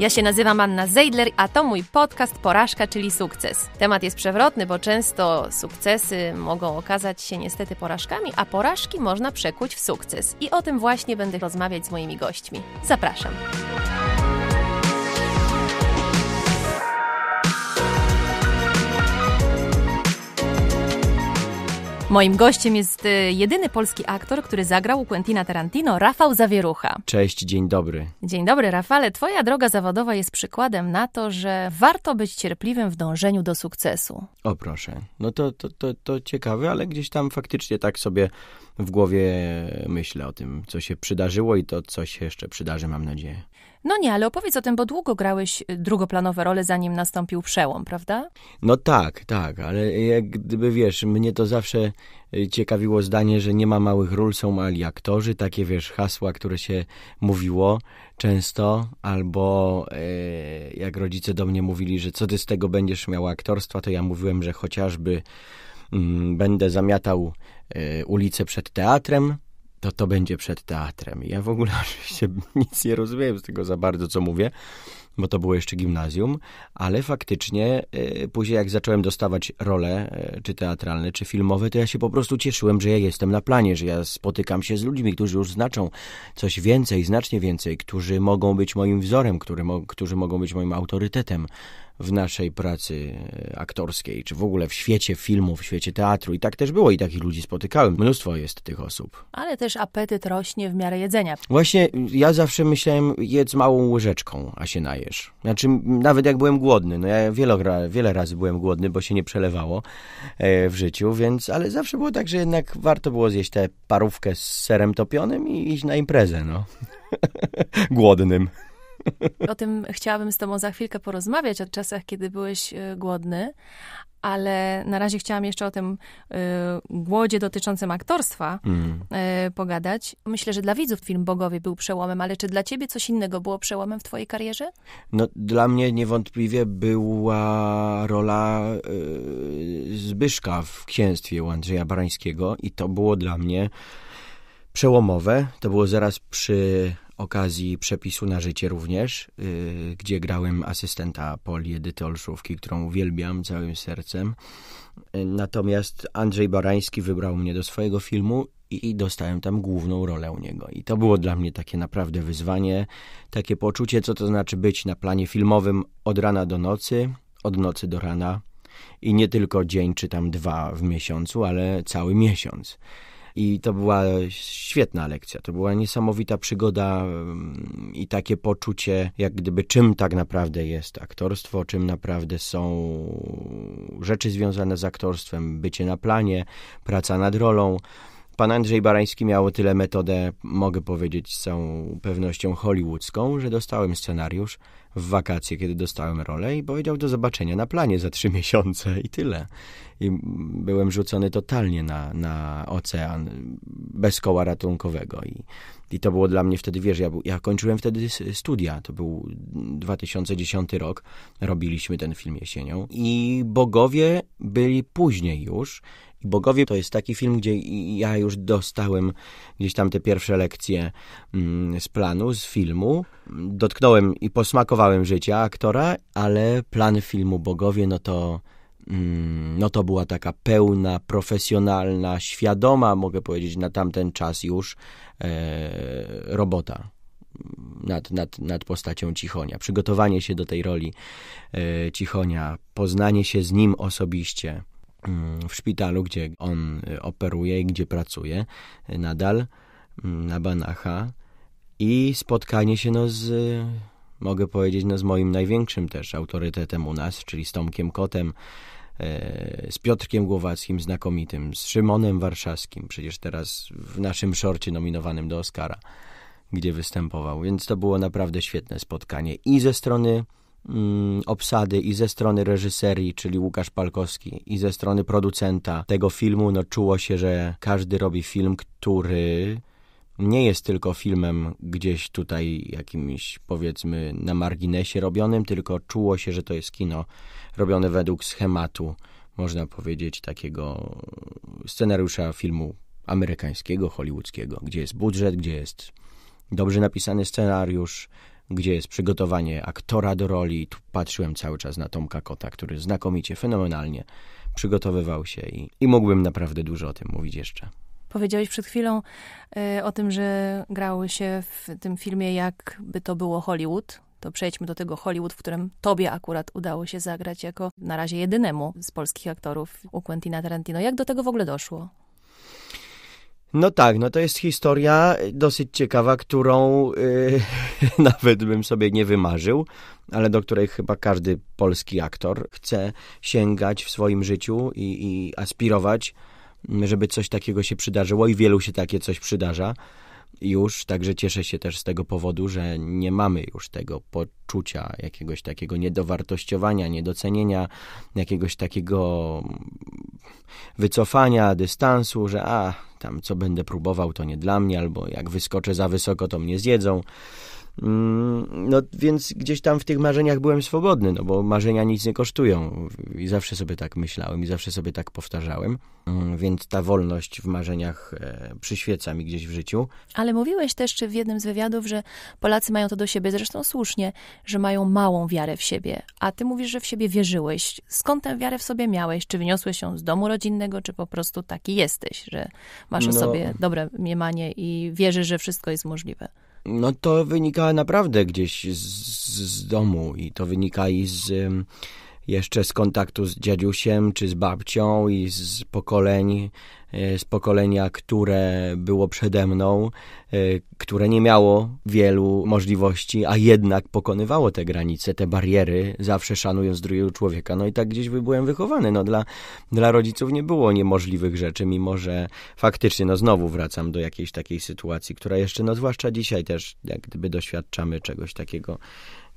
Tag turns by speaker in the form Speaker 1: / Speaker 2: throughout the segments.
Speaker 1: Ja się nazywam Anna Zeidler, a to mój podcast Porażka, czyli sukces. Temat jest przewrotny, bo często sukcesy mogą okazać się niestety porażkami, a porażki można przekuć w sukces. I o tym właśnie będę rozmawiać z moimi gośćmi. Zapraszam. Moim gościem jest y, jedyny polski aktor, który zagrał u Quentina Tarantino, Rafał Zawierucha.
Speaker 2: Cześć, dzień dobry.
Speaker 1: Dzień dobry, Rafale. Twoja droga zawodowa jest przykładem na to, że warto być cierpliwym w dążeniu do sukcesu.
Speaker 2: O proszę. No to, to, to, to ciekawe, ale gdzieś tam faktycznie tak sobie w głowie myślę o tym, co się przydarzyło i to, co się jeszcze przydarzy, mam nadzieję.
Speaker 1: No nie, ale opowiedz o tym, bo długo grałeś y, drugoplanowe role, zanim nastąpił przełom, prawda?
Speaker 2: No tak, tak, ale jak gdyby wiesz, mnie to zawsze y, ciekawiło zdanie, że nie ma małych ról, są mali aktorzy, takie wiesz, hasła, które się mówiło często, albo e, jak rodzice do mnie mówili, że co ty z tego będziesz miał aktorstwa, to ja mówiłem, że chociażby mm, będę zamiatał e, ulicę przed teatrem, to to będzie przed teatrem. I ja w ogóle oczywiście nic nie rozumiem z tego za bardzo, co mówię, bo to było jeszcze gimnazjum, ale faktycznie y, później jak zacząłem dostawać role y, czy teatralne, czy filmowe, to ja się po prostu cieszyłem, że ja jestem na planie, że ja spotykam się z ludźmi, którzy już znaczą coś więcej, znacznie więcej, którzy mogą być moim wzorem, który mo którzy mogą być moim autorytetem w naszej pracy e, aktorskiej, czy w ogóle w świecie filmu, w świecie teatru. I tak też było i takich ludzi spotykałem. Mnóstwo jest tych osób.
Speaker 1: Ale też apetyt rośnie w miarę jedzenia.
Speaker 2: Właśnie ja zawsze myślałem, jedz małą łyżeczką, a się najesz. Znaczy, nawet jak byłem głodny, no ja wiele, wiele razy byłem głodny, bo się nie przelewało e, w życiu, więc, ale zawsze było tak, że jednak warto było zjeść tę parówkę z serem topionym i iść na imprezę, no. Głodnym.
Speaker 1: O tym chciałabym z tobą za chwilkę porozmawiać, o czasach, kiedy byłeś e, głodny, ale na razie chciałam jeszcze o tym y, głodzie dotyczącym aktorstwa mm. y, pogadać. Myślę, że dla widzów film Bogowie był przełomem, ale czy dla ciebie coś innego było przełomem w twojej karierze?
Speaker 2: No, dla mnie niewątpliwie była rola y, Zbyszka w Księstwie u Andrzeja Barańskiego i to było dla mnie przełomowe. To było zaraz przy okazji przepisu na życie również, yy, gdzie grałem asystenta Poli Edyty Olszówki, którą uwielbiam całym sercem. Yy, natomiast Andrzej Barański wybrał mnie do swojego filmu i, i dostałem tam główną rolę u niego. I to było dla mnie takie naprawdę wyzwanie, takie poczucie, co to znaczy być na planie filmowym od rana do nocy, od nocy do rana. I nie tylko dzień czy tam dwa w miesiącu, ale cały miesiąc. I to była świetna lekcja, to była niesamowita przygoda i takie poczucie, jak gdyby czym tak naprawdę jest aktorstwo, czym naprawdę są rzeczy związane z aktorstwem, bycie na planie, praca nad rolą. Pan Andrzej Barański miał tyle metodę, mogę powiedzieć z całą pewnością hollywoodzką, że dostałem scenariusz w wakacje, kiedy dostałem rolę i powiedział do zobaczenia na planie za trzy miesiące i tyle. I byłem rzucony totalnie na, na ocean bez koła ratunkowego i, i to było dla mnie wtedy, wiesz, ja, ja kończyłem wtedy studia, to był 2010 rok, robiliśmy ten film jesienią i bogowie byli później już, i Bogowie to jest taki film, gdzie ja już dostałem gdzieś tam te pierwsze lekcje mm, z planu, z filmu. Dotknąłem i posmakowałem życia aktora, ale plan filmu Bogowie, no to mm, no to była taka pełna, profesjonalna, świadoma, mogę powiedzieć, na tamten czas już e, robota. Nad, nad, nad postacią Cichonia. Przygotowanie się do tej roli e, Cichonia, poznanie się z nim osobiście, w szpitalu, gdzie on operuje i gdzie pracuje nadal na Banacha i spotkanie się no, z, mogę powiedzieć, no, z moim największym też autorytetem u nas, czyli z Tomkiem Kotem, e, z Piotrkiem Głowackim, znakomitym, z Szymonem Warszawskim, przecież teraz w naszym szorcie nominowanym do Oscara, gdzie występował. Więc to było naprawdę świetne spotkanie i ze strony Mm, obsady i ze strony reżyserii, czyli Łukasz Palkowski, i ze strony producenta tego filmu, no czuło się, że każdy robi film, który nie jest tylko filmem gdzieś tutaj jakimś powiedzmy na marginesie robionym, tylko czuło się, że to jest kino robione według schematu, można powiedzieć, takiego scenariusza filmu amerykańskiego, hollywoodzkiego, gdzie jest budżet, gdzie jest dobrze napisany scenariusz, gdzie jest przygotowanie aktora do roli. Tu patrzyłem cały czas na Tomka Kota, który znakomicie, fenomenalnie przygotowywał się i, i mógłbym naprawdę dużo o tym mówić jeszcze.
Speaker 1: Powiedziałeś przed chwilą y, o tym, że grały się w tym filmie, jakby to było Hollywood. To przejdźmy do tego Hollywood, w którym tobie akurat udało się zagrać jako na razie jedynemu z polskich aktorów u Quentina Tarantino. Jak do tego w ogóle doszło?
Speaker 2: No tak, no to jest historia dosyć ciekawa, którą yy, nawet bym sobie nie wymarzył, ale do której chyba każdy polski aktor chce sięgać w swoim życiu i, i aspirować, żeby coś takiego się przydarzyło i wielu się takie coś przydarza już, także cieszę się też z tego powodu, że nie mamy już tego poczucia jakiegoś takiego niedowartościowania, niedocenienia, jakiegoś takiego wycofania, dystansu, że a, tam co będę próbował, to nie dla mnie, albo jak wyskoczę za wysoko, to mnie zjedzą. Mm, no więc gdzieś tam w tych marzeniach byłem swobodny, no bo marzenia nic nie kosztują i zawsze sobie tak myślałem i zawsze sobie tak powtarzałem, mm, więc ta wolność w marzeniach e, przyświeca mi gdzieś w życiu.
Speaker 1: Ale mówiłeś też w jednym z wywiadów, że Polacy mają to do siebie, zresztą słusznie, że mają małą wiarę w siebie, a ty mówisz, że w siebie wierzyłeś. Skąd tę wiarę w sobie miałeś? Czy wyniosłeś ją z domu rodzinnego, czy po prostu taki jesteś, że masz o no, sobie dobre mniemanie i wierzysz, że wszystko jest możliwe?
Speaker 2: No to wynika naprawdę gdzieś z, z domu i to wynika i z jeszcze z kontaktu z dziadusiem czy z babcią i z pokoleń E, z pokolenia, które było przede mną, e, które nie miało wielu możliwości, a jednak pokonywało te granice, te bariery, zawsze szanując drugiego człowieka. No i tak gdzieś byłem wychowany. No dla, dla rodziców nie było niemożliwych rzeczy, mimo że faktycznie, no znowu wracam do jakiejś takiej sytuacji, która jeszcze, no zwłaszcza dzisiaj też, jak gdyby doświadczamy czegoś takiego,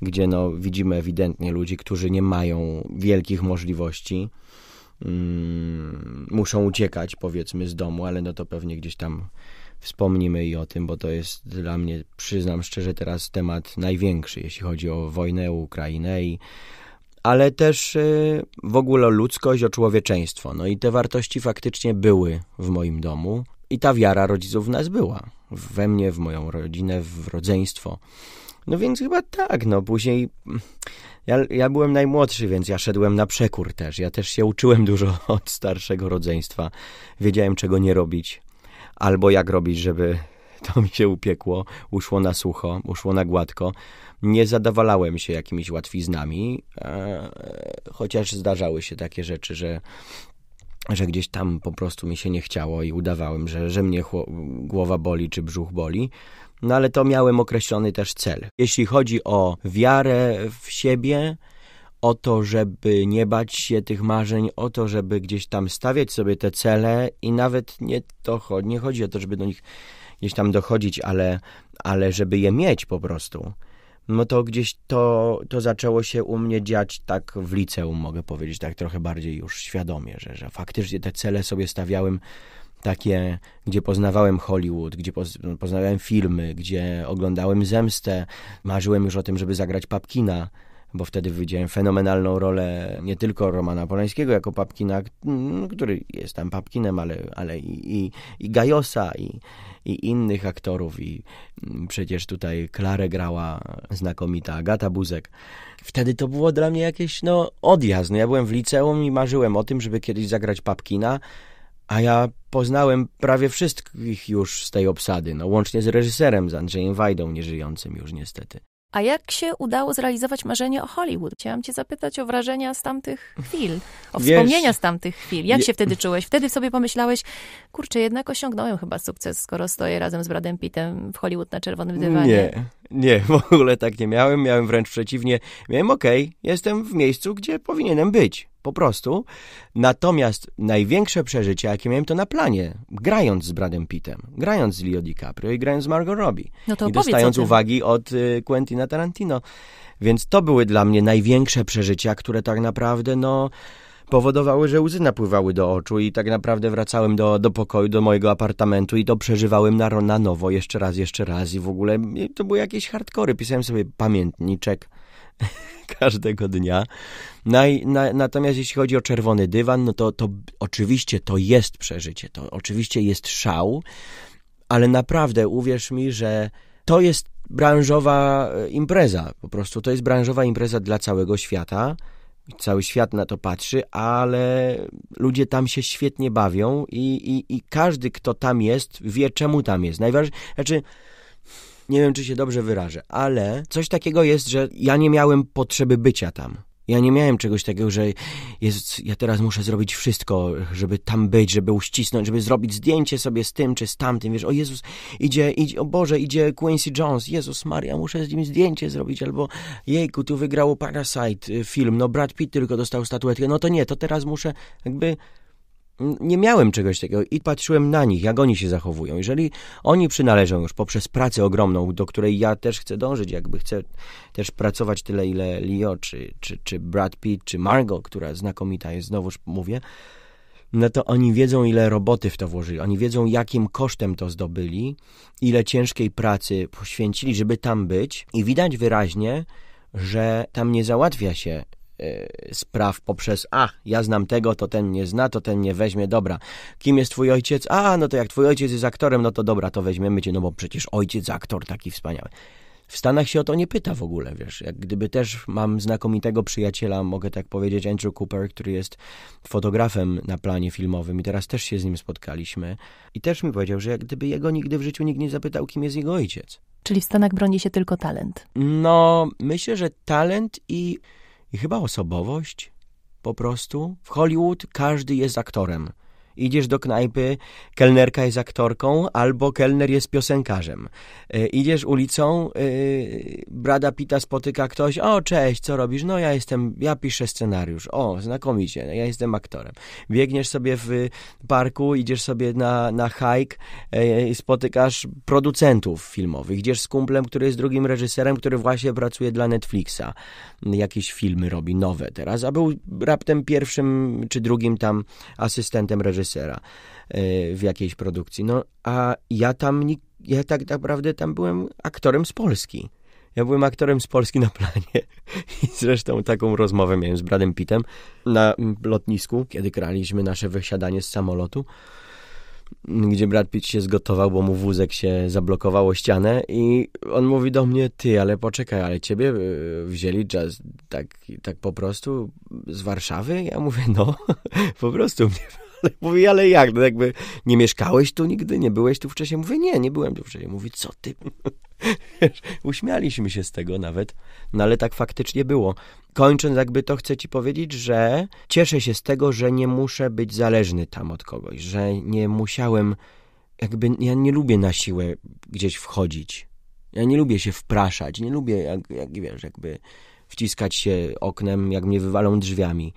Speaker 2: gdzie no widzimy ewidentnie ludzi, którzy nie mają wielkich możliwości, Mm, muszą uciekać, powiedzmy, z domu, ale no to pewnie gdzieś tam wspomnimy i o tym, bo to jest dla mnie, przyznam szczerze, teraz temat największy, jeśli chodzi o wojnę, Ukrainę i ale też y, w ogóle o ludzkość, o człowieczeństwo. No i te wartości faktycznie były w moim domu i ta wiara rodziców w nas była. We mnie, w moją rodzinę, w rodzeństwo. No więc chyba tak, no później ja, ja byłem najmłodszy, więc ja szedłem na przekór też. Ja też się uczyłem dużo od starszego rodzeństwa. Wiedziałem, czego nie robić, albo jak robić, żeby to mi się upiekło, uszło na sucho, uszło na gładko. Nie zadawalałem się jakimiś łatwiznami, e, chociaż zdarzały się takie rzeczy, że, że gdzieś tam po prostu mi się nie chciało i udawałem, że, że mnie głowa boli czy brzuch boli. No ale to miałem określony też cel. Jeśli chodzi o wiarę w siebie, o to, żeby nie bać się tych marzeń, o to, żeby gdzieś tam stawiać sobie te cele i nawet nie, to, chodzi, nie chodzi o to, żeby do nich gdzieś tam dochodzić, ale, ale żeby je mieć po prostu. No to gdzieś to, to zaczęło się u mnie dziać tak w liceum, mogę powiedzieć, tak trochę bardziej już świadomie, że, że faktycznie te cele sobie stawiałem takie, gdzie poznawałem Hollywood, gdzie poznawałem filmy, gdzie oglądałem Zemstę, marzyłem już o tym, żeby zagrać Papkina, bo wtedy widziałem fenomenalną rolę nie tylko Romana Polańskiego jako Papkina, mm, który jest tam Papkinem, ale, ale i, i, i Gajosa, i, i innych aktorów, i mm, przecież tutaj Klarę grała znakomita Agata Buzek. Wtedy to było dla mnie jakieś, no, odjazd. No, ja byłem w liceum i marzyłem o tym, żeby kiedyś zagrać Papkina, a ja poznałem prawie wszystkich już z tej obsady, no łącznie z reżyserem, z Andrzejem Wajdą, nieżyjącym już niestety.
Speaker 1: A jak się udało zrealizować marzenie o Hollywood? Chciałam cię zapytać o wrażenia z tamtych chwil,
Speaker 2: o Wiesz, wspomnienia
Speaker 1: z tamtych chwil. Jak je... się wtedy czułeś? Wtedy sobie pomyślałeś, kurczę, jednak osiągnąłem chyba sukces, skoro stoję razem z Bradem Pittem w Hollywood na czerwonym dywanie.
Speaker 2: Nie, nie, w ogóle tak nie miałem, miałem wręcz przeciwnie. Miałem, ok, jestem w miejscu, gdzie powinienem być, po prostu. Natomiast największe przeżycie, jakie miałem, to na planie, grając z Bradem Pittem, grając z Leo DiCaprio i grając z Margot Robbie. No to I dostając uwagi od y, Quentina Tarantino. Więc to były dla mnie największe przeżycia, które tak naprawdę, no, powodowały, że łzy napływały do oczu i tak naprawdę wracałem do, do pokoju, do mojego apartamentu i to przeżywałem na, na nowo, jeszcze raz, jeszcze raz i w ogóle to były jakieś hardkory. Pisałem sobie pamiętniczek każdego dnia. Na, no na, natomiast jeśli chodzi o czerwony dywan, no to, to oczywiście to jest przeżycie, to oczywiście jest szał, ale naprawdę uwierz mi, że to jest branżowa e, impreza, po prostu to jest branżowa impreza dla całego świata cały świat na to patrzy, ale ludzie tam się świetnie bawią i, i, i każdy, kto tam jest, wie czemu tam jest. Najważniejsze, znaczy, nie wiem, czy się dobrze wyrażę, ale coś takiego jest, że ja nie miałem potrzeby bycia tam. Ja nie miałem czegoś takiego, że jest, ja teraz muszę zrobić wszystko, żeby tam być, żeby uścisnąć, żeby zrobić zdjęcie sobie z tym czy z tamtym. Wiesz, o Jezus, idzie, idzie o Boże, idzie Quincy Jones, Jezus Maria, muszę z nim zdjęcie zrobić, albo jejku, tu wygrało Parasite y, film, no Brad Pitt tylko dostał statuetkę, no to nie, to teraz muszę jakby nie miałem czegoś takiego i patrzyłem na nich, jak oni się zachowują. Jeżeli oni przynależą już poprzez pracę ogromną, do której ja też chcę dążyć, jakby chcę też pracować tyle, ile Leo, czy, czy, czy Brad Pitt, czy Margot, która znakomita jest, znowuż mówię, no to oni wiedzą, ile roboty w to włożyli, oni wiedzą, jakim kosztem to zdobyli, ile ciężkiej pracy poświęcili, żeby tam być i widać wyraźnie, że tam nie załatwia się E, spraw poprzez a, ja znam tego, to ten nie zna, to ten nie weźmie, dobra. Kim jest twój ojciec? A, no to jak twój ojciec jest aktorem, no to dobra, to weźmiemy cię, no bo przecież ojciec aktor taki wspaniały. W Stanach się o to nie pyta w ogóle, wiesz. Jak gdyby też mam znakomitego przyjaciela, mogę tak powiedzieć, Andrew Cooper, który jest fotografem na planie filmowym i teraz też się z nim spotkaliśmy. I też mi powiedział, że jak gdyby jego nigdy w życiu nikt nie zapytał, kim jest jego ojciec.
Speaker 1: Czyli w Stanach broni się tylko talent.
Speaker 2: No, myślę, że talent i i chyba osobowość po prostu. W Hollywood każdy jest aktorem. Idziesz do knajpy, kelnerka jest aktorką, albo kelner jest piosenkarzem. E, idziesz ulicą, e, brada Pita spotyka ktoś, o cześć, co robisz? No ja jestem, ja piszę scenariusz. O, znakomicie, ja jestem aktorem. Biegniesz sobie w parku, idziesz sobie na, na hike e, i spotykasz producentów filmowych. Idziesz z kumplem, który jest drugim reżyserem, który właśnie pracuje dla Netflixa. Jakieś filmy robi nowe teraz, a był raptem pierwszym czy drugim tam asystentem reżysera reżysera y, w jakiejś produkcji. No a ja tam, ja tak naprawdę tam byłem aktorem z Polski. Ja byłem aktorem z Polski na planie i zresztą taką rozmowę miałem z Bradem Pittem na lotnisku, kiedy kraliśmy nasze wysiadanie z samolotu, gdzie Brad Pitt się zgotował, bo mu wózek się zablokowało ścianę i on mówi do mnie, ty, ale poczekaj, ale ciebie y, wzięli jazz tak, tak po prostu z Warszawy? Ja mówię, no, po prostu mnie ale mówi, ale jak? No jakby nie mieszkałeś tu nigdy, nie byłeś tu wcześniej? Mówię, nie, nie byłem tu wcześniej. Mówi, co ty? Wiesz, uśmialiśmy się z tego nawet, no ale tak faktycznie było. Kończąc jakby to chcę ci powiedzieć, że cieszę się z tego, że nie muszę być zależny tam od kogoś, że nie musiałem, jakby ja nie lubię na siłę gdzieś wchodzić. Ja nie lubię się wpraszać, nie lubię, jak, jak wiesz, jakby wciskać się oknem, jak mnie wywalą drzwiami.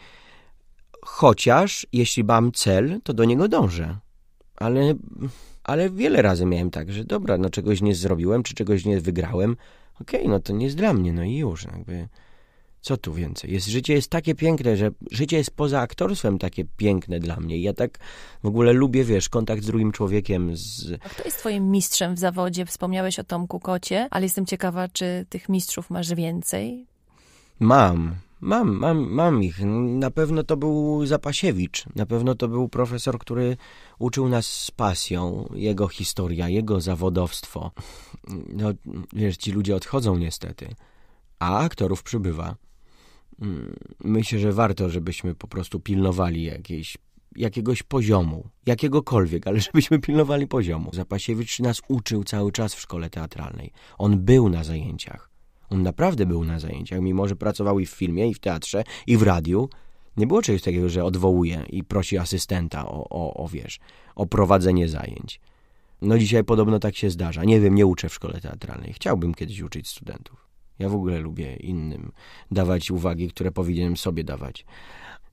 Speaker 2: Chociaż jeśli mam cel, to do niego dążę. Ale, ale wiele razy miałem tak, że dobra, no czegoś nie zrobiłem, czy czegoś nie wygrałem. Okej, okay, no to nie jest dla mnie, no i już. No jakby, co tu więcej? Jest, życie jest takie piękne, że życie jest poza aktorstwem takie piękne dla mnie. Ja tak w ogóle lubię, wiesz, kontakt z drugim człowiekiem. Z... A
Speaker 1: kto jest twoim mistrzem w zawodzie? Wspomniałeś o Tomku Kocie, ale jestem ciekawa, czy tych mistrzów masz więcej?
Speaker 2: Mam. Mam, mam, mam ich. Na pewno to był Zapasiewicz. Na pewno to był profesor, który uczył nas z pasją. Jego historia, jego zawodowstwo. No, wiesz, ci ludzie odchodzą niestety, a aktorów przybywa. Myślę, że warto, żebyśmy po prostu pilnowali jakiejś, jakiegoś poziomu, jakiegokolwiek, ale żebyśmy pilnowali poziomu. Zapasiewicz nas uczył cały czas w szkole teatralnej. On był na zajęciach. On naprawdę był na zajęciach, mimo że pracował i w filmie, i w teatrze, i w radiu. Nie było czegoś takiego, że odwołuje i prosi asystenta o, o, o wiesz, o prowadzenie zajęć. No dzisiaj podobno tak się zdarza. Nie wiem, nie uczę w szkole teatralnej. Chciałbym kiedyś uczyć studentów. Ja w ogóle lubię innym dawać uwagi, które powinienem sobie dawać.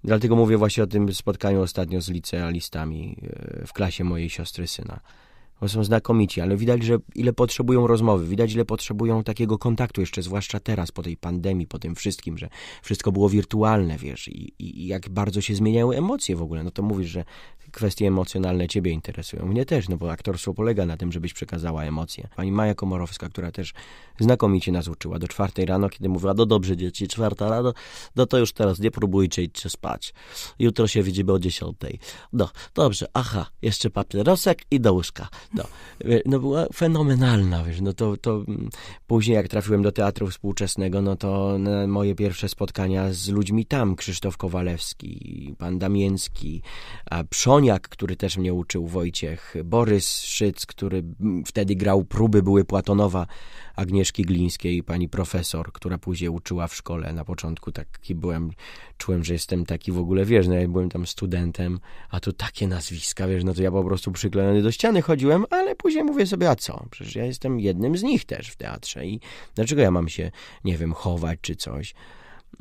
Speaker 2: Dlatego mówię właśnie o tym spotkaniu ostatnio z licealistami e, w klasie mojej siostry syna są znakomici, ale widać, że ile potrzebują rozmowy, widać, ile potrzebują takiego kontaktu, jeszcze zwłaszcza teraz, po tej pandemii, po tym wszystkim, że wszystko było wirtualne, wiesz, i, i jak bardzo się zmieniały emocje w ogóle. No to mówisz, że kwestie emocjonalne ciebie interesują. Mnie też, no bo aktorstwo polega na tym, żebyś przekazała emocje. Pani Maja Komorowska, która też znakomicie nas uczyła do czwartej rano, kiedy mówiła, no dobrze dzieci, czwarta rano, no to już teraz nie próbujcie, idźcie spać. Jutro się widzimy o dziesiątej. No, dobrze, aha, jeszcze papierosek i do łóżka. No, e, no była fenomenalna, wiesz, no to, to mm, później jak trafiłem do teatru współczesnego, no to moje pierwsze spotkania z ludźmi tam, Krzysztof Kowalewski, pan Damięcki, a Przoniak, który też mnie uczył, Wojciech, Borys Szyc, który mm, wtedy grał próby, były Platonowa, Agnieszki Glińskiej, pani profesor, która później uczyła w szkole. Na początku taki byłem, czułem, że jestem taki w ogóle, wiesz, no ja byłem tam studentem, a tu takie nazwiska, wiesz, no to ja po prostu przyklejony do ściany chodziłem, ale później mówię sobie, a co? Przecież ja jestem jednym z nich też w teatrze i dlaczego ja mam się, nie wiem, chować czy coś?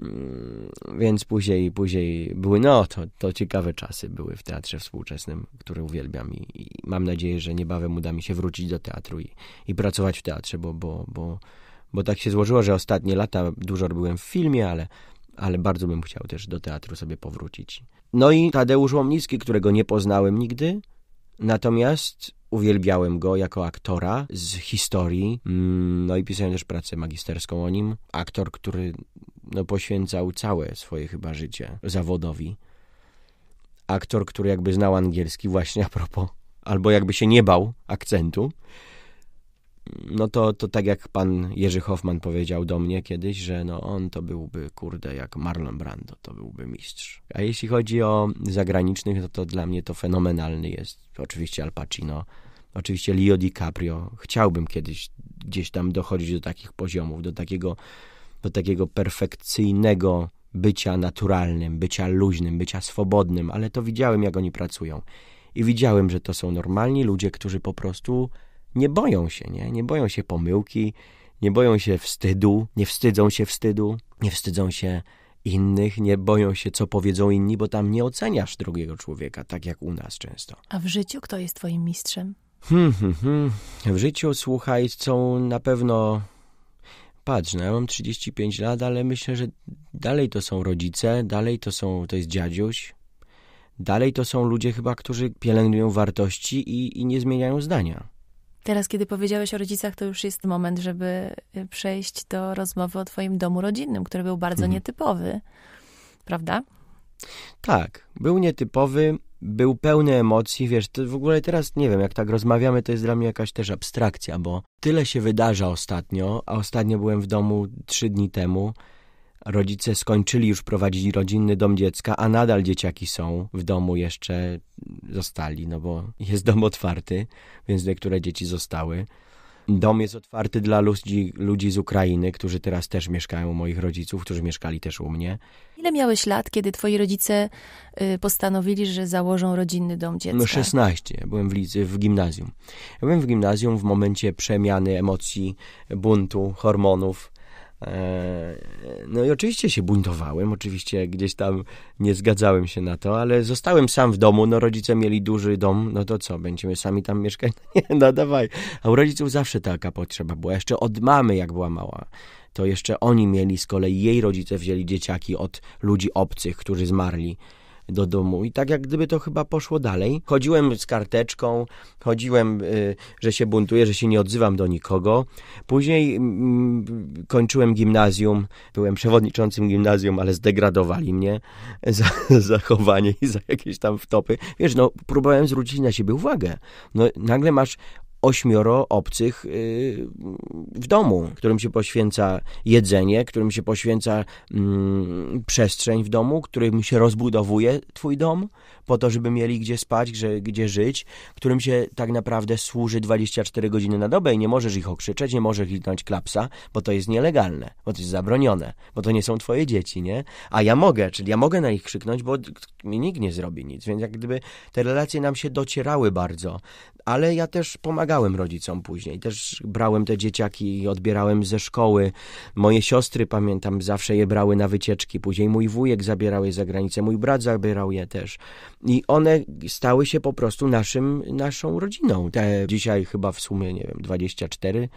Speaker 2: Mm, więc później, później były, no to, to ciekawe czasy były w teatrze współczesnym, który uwielbiam i, i mam nadzieję, że niebawem uda mi się wrócić do teatru i, i pracować w teatrze, bo, bo, bo, bo tak się złożyło, że ostatnie lata dużo robiłem w filmie, ale, ale bardzo bym chciał też do teatru sobie powrócić. No i Tadeusz Łomnicki, którego nie poznałem nigdy, Natomiast uwielbiałem go jako aktora z historii, mm, no i pisałem też pracę magisterską o nim. Aktor, który no, poświęcał całe swoje chyba życie zawodowi. Aktor, który jakby znał angielski właśnie a propos, albo jakby się nie bał akcentu no to, to tak jak pan Jerzy Hoffman powiedział do mnie kiedyś, że no on to byłby, kurde, jak Marlon Brando, to byłby mistrz. A jeśli chodzi o zagranicznych, to, no to dla mnie to fenomenalny jest oczywiście Al Pacino, oczywiście Leo DiCaprio. Chciałbym kiedyś gdzieś tam dochodzić do takich poziomów, do takiego, do takiego perfekcyjnego bycia naturalnym, bycia luźnym, bycia swobodnym, ale to widziałem, jak oni pracują. I widziałem, że to są normalni ludzie, którzy po prostu nie boją się, nie? Nie boją się pomyłki, nie boją się wstydu, nie wstydzą się wstydu, nie wstydzą się innych, nie boją się, co powiedzą inni, bo tam nie oceniasz drugiego człowieka, tak jak u nas często.
Speaker 1: A w życiu kto jest twoim mistrzem?
Speaker 2: Hmm, hmm, hmm. W życiu, słuchaj, są na pewno... Patrz, no ja mam 35 lat, ale myślę, że dalej to są rodzice, dalej to są, to jest dziadziuś, dalej to są ludzie chyba, którzy pielęgnują wartości i, i nie zmieniają zdania.
Speaker 1: Teraz, kiedy powiedziałeś o rodzicach, to już jest moment, żeby y, przejść do rozmowy o twoim domu rodzinnym, który był bardzo mhm. nietypowy, prawda?
Speaker 2: Tak, był nietypowy, był pełny emocji, wiesz, to w ogóle teraz nie wiem, jak tak rozmawiamy, to jest dla mnie jakaś też abstrakcja, bo tyle się wydarza ostatnio, a ostatnio byłem w domu trzy dni temu, Rodzice skończyli już prowadzić rodzinny dom dziecka, a nadal dzieciaki są w domu jeszcze zostali, no bo jest dom otwarty, więc niektóre dzieci zostały. Dom jest otwarty dla ludzi, ludzi z Ukrainy, którzy teraz też mieszkają u moich rodziców, którzy mieszkali też u mnie.
Speaker 1: Ile miałeś lat, kiedy twoi rodzice y, postanowili, że założą rodzinny dom dziecka? 16.
Speaker 2: No, byłem w, w gimnazjum. Ja byłem w gimnazjum w momencie przemiany emocji, buntu, hormonów. E, no i oczywiście się buntowałem, oczywiście gdzieś tam nie zgadzałem się na to, ale zostałem sam w domu, no rodzice mieli duży dom, no to co, będziemy sami tam mieszkać? Nie, no dawaj. A u rodziców zawsze taka potrzeba była, jeszcze od mamy jak była mała. To jeszcze oni mieli, z kolei jej rodzice wzięli dzieciaki od ludzi obcych, którzy zmarli do domu. I tak jak gdyby to chyba poszło dalej. Chodziłem z karteczką, chodziłem, y, że się buntuję, że się nie odzywam do nikogo. Później mm, kończyłem gimnazjum, byłem przewodniczącym gimnazjum, ale zdegradowali mnie za zachowanie i za jakieś tam wtopy. Wiesz, no próbowałem zwrócić na siebie uwagę. No nagle masz ośmioro obcych y, w domu, którym się poświęca jedzenie, którym się poświęca mm, przestrzeń w domu, którym się rozbudowuje twój dom, po to, żeby mieli gdzie spać, gdzie, gdzie żyć, którym się tak naprawdę służy 24 godziny na dobę i nie możesz ich okrzyczeć, nie możesz ich klapsa, bo to jest nielegalne, bo to jest zabronione, bo to nie są twoje dzieci, nie? A ja mogę, czyli ja mogę na nich krzyknąć, bo mi nikt nie zrobi nic, więc jak gdyby te relacje nam się docierały bardzo, ale ja też pomagałem rodzicom później, też brałem te dzieciaki i odbierałem ze szkoły. Moje siostry, pamiętam, zawsze je brały na wycieczki, później mój wujek zabierał je za granicę, mój brat zabierał je też i one stały się po prostu naszym, naszą rodziną. Te dzisiaj chyba w sumie, nie wiem, 24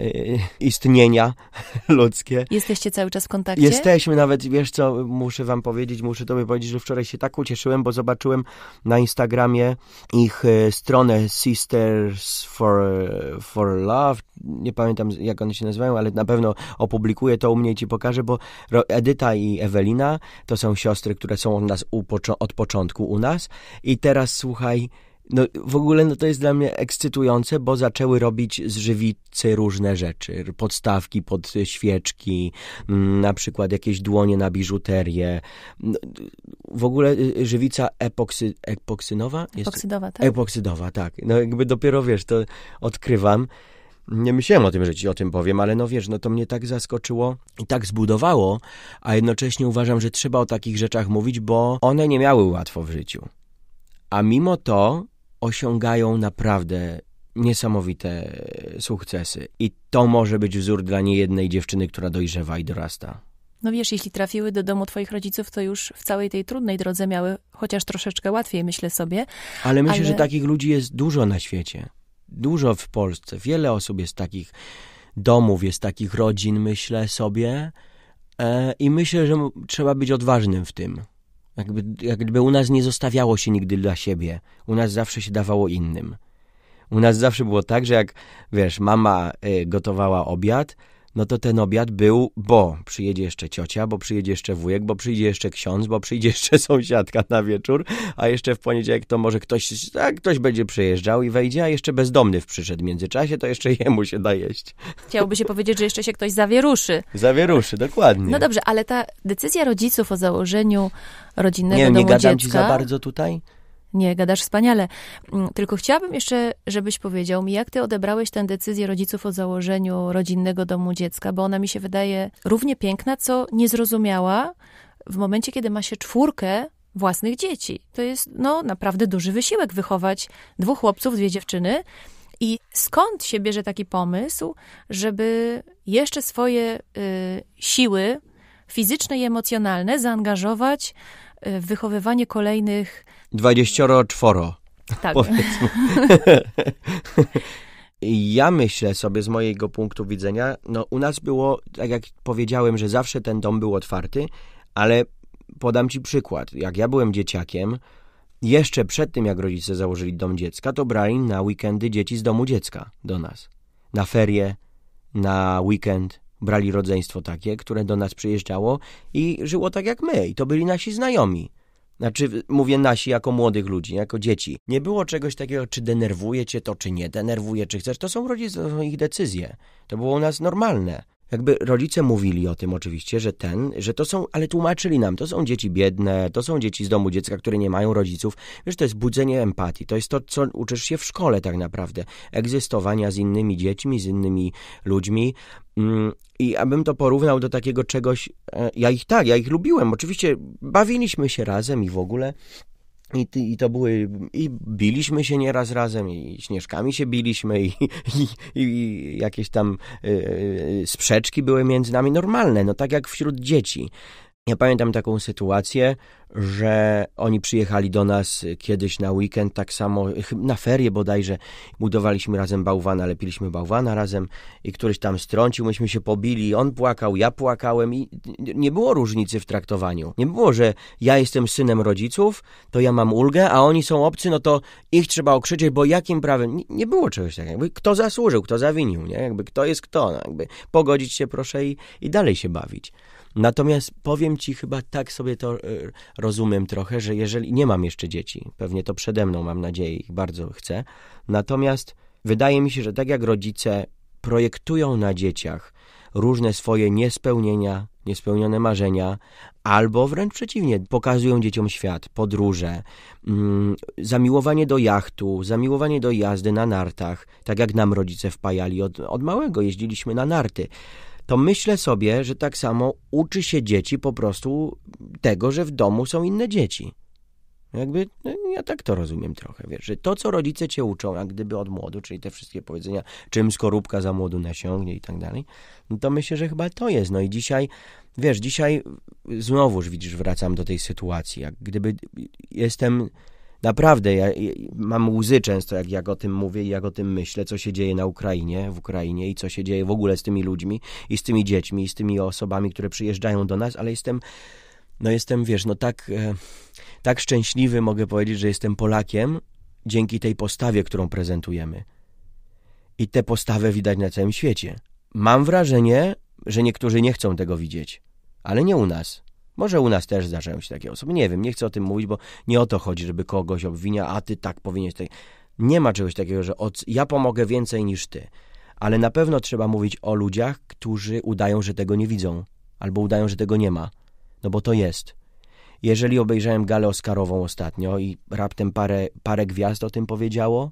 Speaker 2: Y, istnienia ludzkie.
Speaker 1: Jesteście cały czas w kontakcie? Jesteśmy,
Speaker 2: nawet wiesz co, muszę wam powiedzieć, muszę tobie powiedzieć, że wczoraj się tak ucieszyłem, bo zobaczyłem na Instagramie ich y, stronę Sisters for, for Love, nie pamiętam jak one się nazywają, ale na pewno opublikuję to u mnie i ci pokażę, bo Edyta i Ewelina to są siostry, które są od nas od początku u nas i teraz słuchaj, no, w ogóle no, to jest dla mnie ekscytujące, bo zaczęły robić z żywicy różne rzeczy. Podstawki pod świeczki, mm, na przykład jakieś dłonie na biżuterię. No, w ogóle y, y, żywica epoksy, epoksynowa? Jest? Epoksydowa, tak. Epoksydowa, tak. No jakby dopiero, wiesz, to odkrywam. Nie myślałem o tym, że ci o tym powiem, ale no wiesz, no to mnie tak zaskoczyło i tak zbudowało, a jednocześnie uważam, że trzeba o takich rzeczach mówić, bo one nie miały łatwo w życiu. A mimo to osiągają naprawdę niesamowite sukcesy. I to może być wzór dla niejednej dziewczyny, która dojrzewa i dorasta.
Speaker 1: No wiesz, jeśli trafiły do domu twoich rodziców, to już w całej tej trudnej drodze miały chociaż troszeczkę łatwiej, myślę sobie. Ale myślę, Ale... że takich
Speaker 2: ludzi jest dużo na świecie. Dużo w Polsce. Wiele osób jest takich domów, jest takich rodzin, myślę sobie. E, I myślę, że trzeba być odważnym w tym. Jakby, jakby u nas nie zostawiało się nigdy dla siebie. U nas zawsze się dawało innym. U nas zawsze było tak, że jak, wiesz, mama y, gotowała obiad, no to ten obiad był, bo przyjedzie jeszcze ciocia, bo przyjedzie jeszcze wujek, bo przyjdzie jeszcze ksiądz, bo przyjdzie jeszcze sąsiadka na wieczór, a jeszcze w poniedziałek to może ktoś, tak, ktoś będzie przejeżdżał i wejdzie, a jeszcze bezdomny przyszedł w międzyczasie, to jeszcze jemu się da jeść.
Speaker 1: Chciałoby się powiedzieć, że jeszcze się ktoś zawieruszy.
Speaker 2: Zawieruszy, dokładnie. No dobrze,
Speaker 1: ale ta decyzja rodziców o założeniu rodzinnego nie, domu nie gadam dziecka... ci za bardzo tutaj? Nie, gadasz wspaniale. Mm, tylko chciałabym jeszcze, żebyś powiedział mi, jak ty odebrałeś tę decyzję rodziców o założeniu rodzinnego domu dziecka, bo ona mi się wydaje równie piękna, co niezrozumiała w momencie, kiedy ma się czwórkę własnych dzieci. To jest no, naprawdę duży wysiłek wychować dwóch chłopców, dwie dziewczyny. I skąd się bierze taki pomysł, żeby jeszcze swoje y, siły fizyczne i emocjonalne zaangażować y, w wychowywanie kolejnych
Speaker 2: dwadzieścioro czworo. Tak. Powiedzmy. ja myślę sobie z mojego punktu widzenia, no u nas było, tak jak powiedziałem, że zawsze ten dom był otwarty, ale podam ci przykład. Jak ja byłem dzieciakiem, jeszcze przed tym jak rodzice założyli dom dziecka, to brali na weekendy dzieci z domu dziecka do nas. Na ferie, na weekend brali rodzeństwo takie, które do nas przyjeżdżało i żyło tak jak my, i to byli nasi znajomi. Znaczy, mówię nasi jako młodych ludzi, jako dzieci. Nie było czegoś takiego, czy denerwuje cię to, czy nie denerwuje, czy chcesz. To są rodzice, to są ich decyzje. To było u nas normalne jakby rodzice mówili o tym oczywiście, że ten, że to są, ale tłumaczyli nam, to są dzieci biedne, to są dzieci z domu dziecka, które nie mają rodziców. Wiesz, to jest budzenie empatii, to jest to, co uczysz się w szkole tak naprawdę, egzystowania z innymi dziećmi, z innymi ludźmi. Mm, I abym to porównał do takiego czegoś, e, ja ich tak, ja ich lubiłem, oczywiście bawiliśmy się razem i w ogóle, i, I, to były, i biliśmy się nieraz razem, i śnieżkami się biliśmy, i, i, i jakieś tam y, y, sprzeczki były między nami normalne, no tak jak wśród dzieci. Ja pamiętam taką sytuację, że oni przyjechali do nas kiedyś na weekend, tak samo na ferie bodajże. Budowaliśmy razem bałwana, lepiliśmy bałwana razem i któryś tam strącił, myśmy się pobili, on płakał, ja płakałem i nie było różnicy w traktowaniu. Nie było, że ja jestem synem rodziców, to ja mam ulgę, a oni są obcy, no to ich trzeba okrzyczeć, bo jakim prawem? Nie, było czegoś takiego. Jakby kto zasłużył, kto zawinił, nie? Jakby kto jest kto, no jakby pogodzić się proszę i, i dalej się bawić. Natomiast powiem ci chyba tak sobie to e, rozumiem trochę, że jeżeli nie mam jeszcze dzieci, pewnie to przede mną mam nadzieję, ich bardzo chcę. Natomiast wydaje mi się, że tak jak rodzice projektują na dzieciach różne swoje niespełnienia, niespełnione marzenia, albo wręcz przeciwnie, pokazują dzieciom świat, podróże, mm, zamiłowanie do jachtu, zamiłowanie do jazdy na nartach, tak jak nam rodzice wpajali od, od małego, jeździliśmy na narty to myślę sobie, że tak samo uczy się dzieci po prostu tego, że w domu są inne dzieci. Jakby, no, ja tak to rozumiem trochę, wiesz, że to, co rodzice cię uczą, jak gdyby od młodu, czyli te wszystkie powiedzenia, czym skorupka za młodu nasiągnie i tak dalej, no to myślę, że chyba to jest. No i dzisiaj, wiesz, dzisiaj znowuż widzisz, wracam do tej sytuacji, jak gdyby jestem Naprawdę, ja, ja, mam łzy często, jak, jak o tym mówię i jak o tym myślę, co się dzieje na Ukrainie, w Ukrainie i co się dzieje w ogóle z tymi ludźmi i z tymi dziećmi i z tymi osobami, które przyjeżdżają do nas, ale jestem, no jestem, wiesz, no tak, e, tak szczęśliwy mogę powiedzieć, że jestem Polakiem dzięki tej postawie, którą prezentujemy. I tę postawę widać na całym świecie. Mam wrażenie, że niektórzy nie chcą tego widzieć, ale nie u nas. Może u nas też zdarzają się takie osoby. Nie wiem, nie chcę o tym mówić, bo nie o to chodzi, żeby kogoś obwiniać, a ty tak powinieneś. Tutaj... Nie ma czegoś takiego, że od... ja pomogę więcej niż ty. Ale na pewno trzeba mówić o ludziach, którzy udają, że tego nie widzą. Albo udają, że tego nie ma. No bo to jest. Jeżeli obejrzałem galę Oscarową ostatnio i raptem parę, parę gwiazd o tym powiedziało,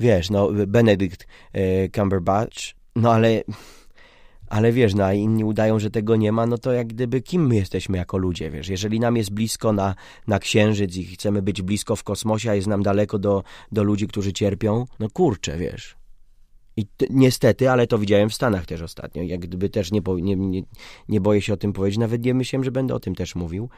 Speaker 2: wiesz, no Benedict e, Cumberbatch, no ale ale wiesz, no a inni udają, że tego nie ma, no to jak gdyby kim my jesteśmy jako ludzie, wiesz, jeżeli nam jest blisko na, na księżyc i chcemy być blisko w kosmosie, a jest nam daleko do, do ludzi, którzy cierpią, no kurczę, wiesz. I niestety, ale to widziałem w Stanach też ostatnio, jak gdyby też nie, nie, nie, nie boję się o tym powiedzieć, nawet nie myślałem, że będę o tym też mówił,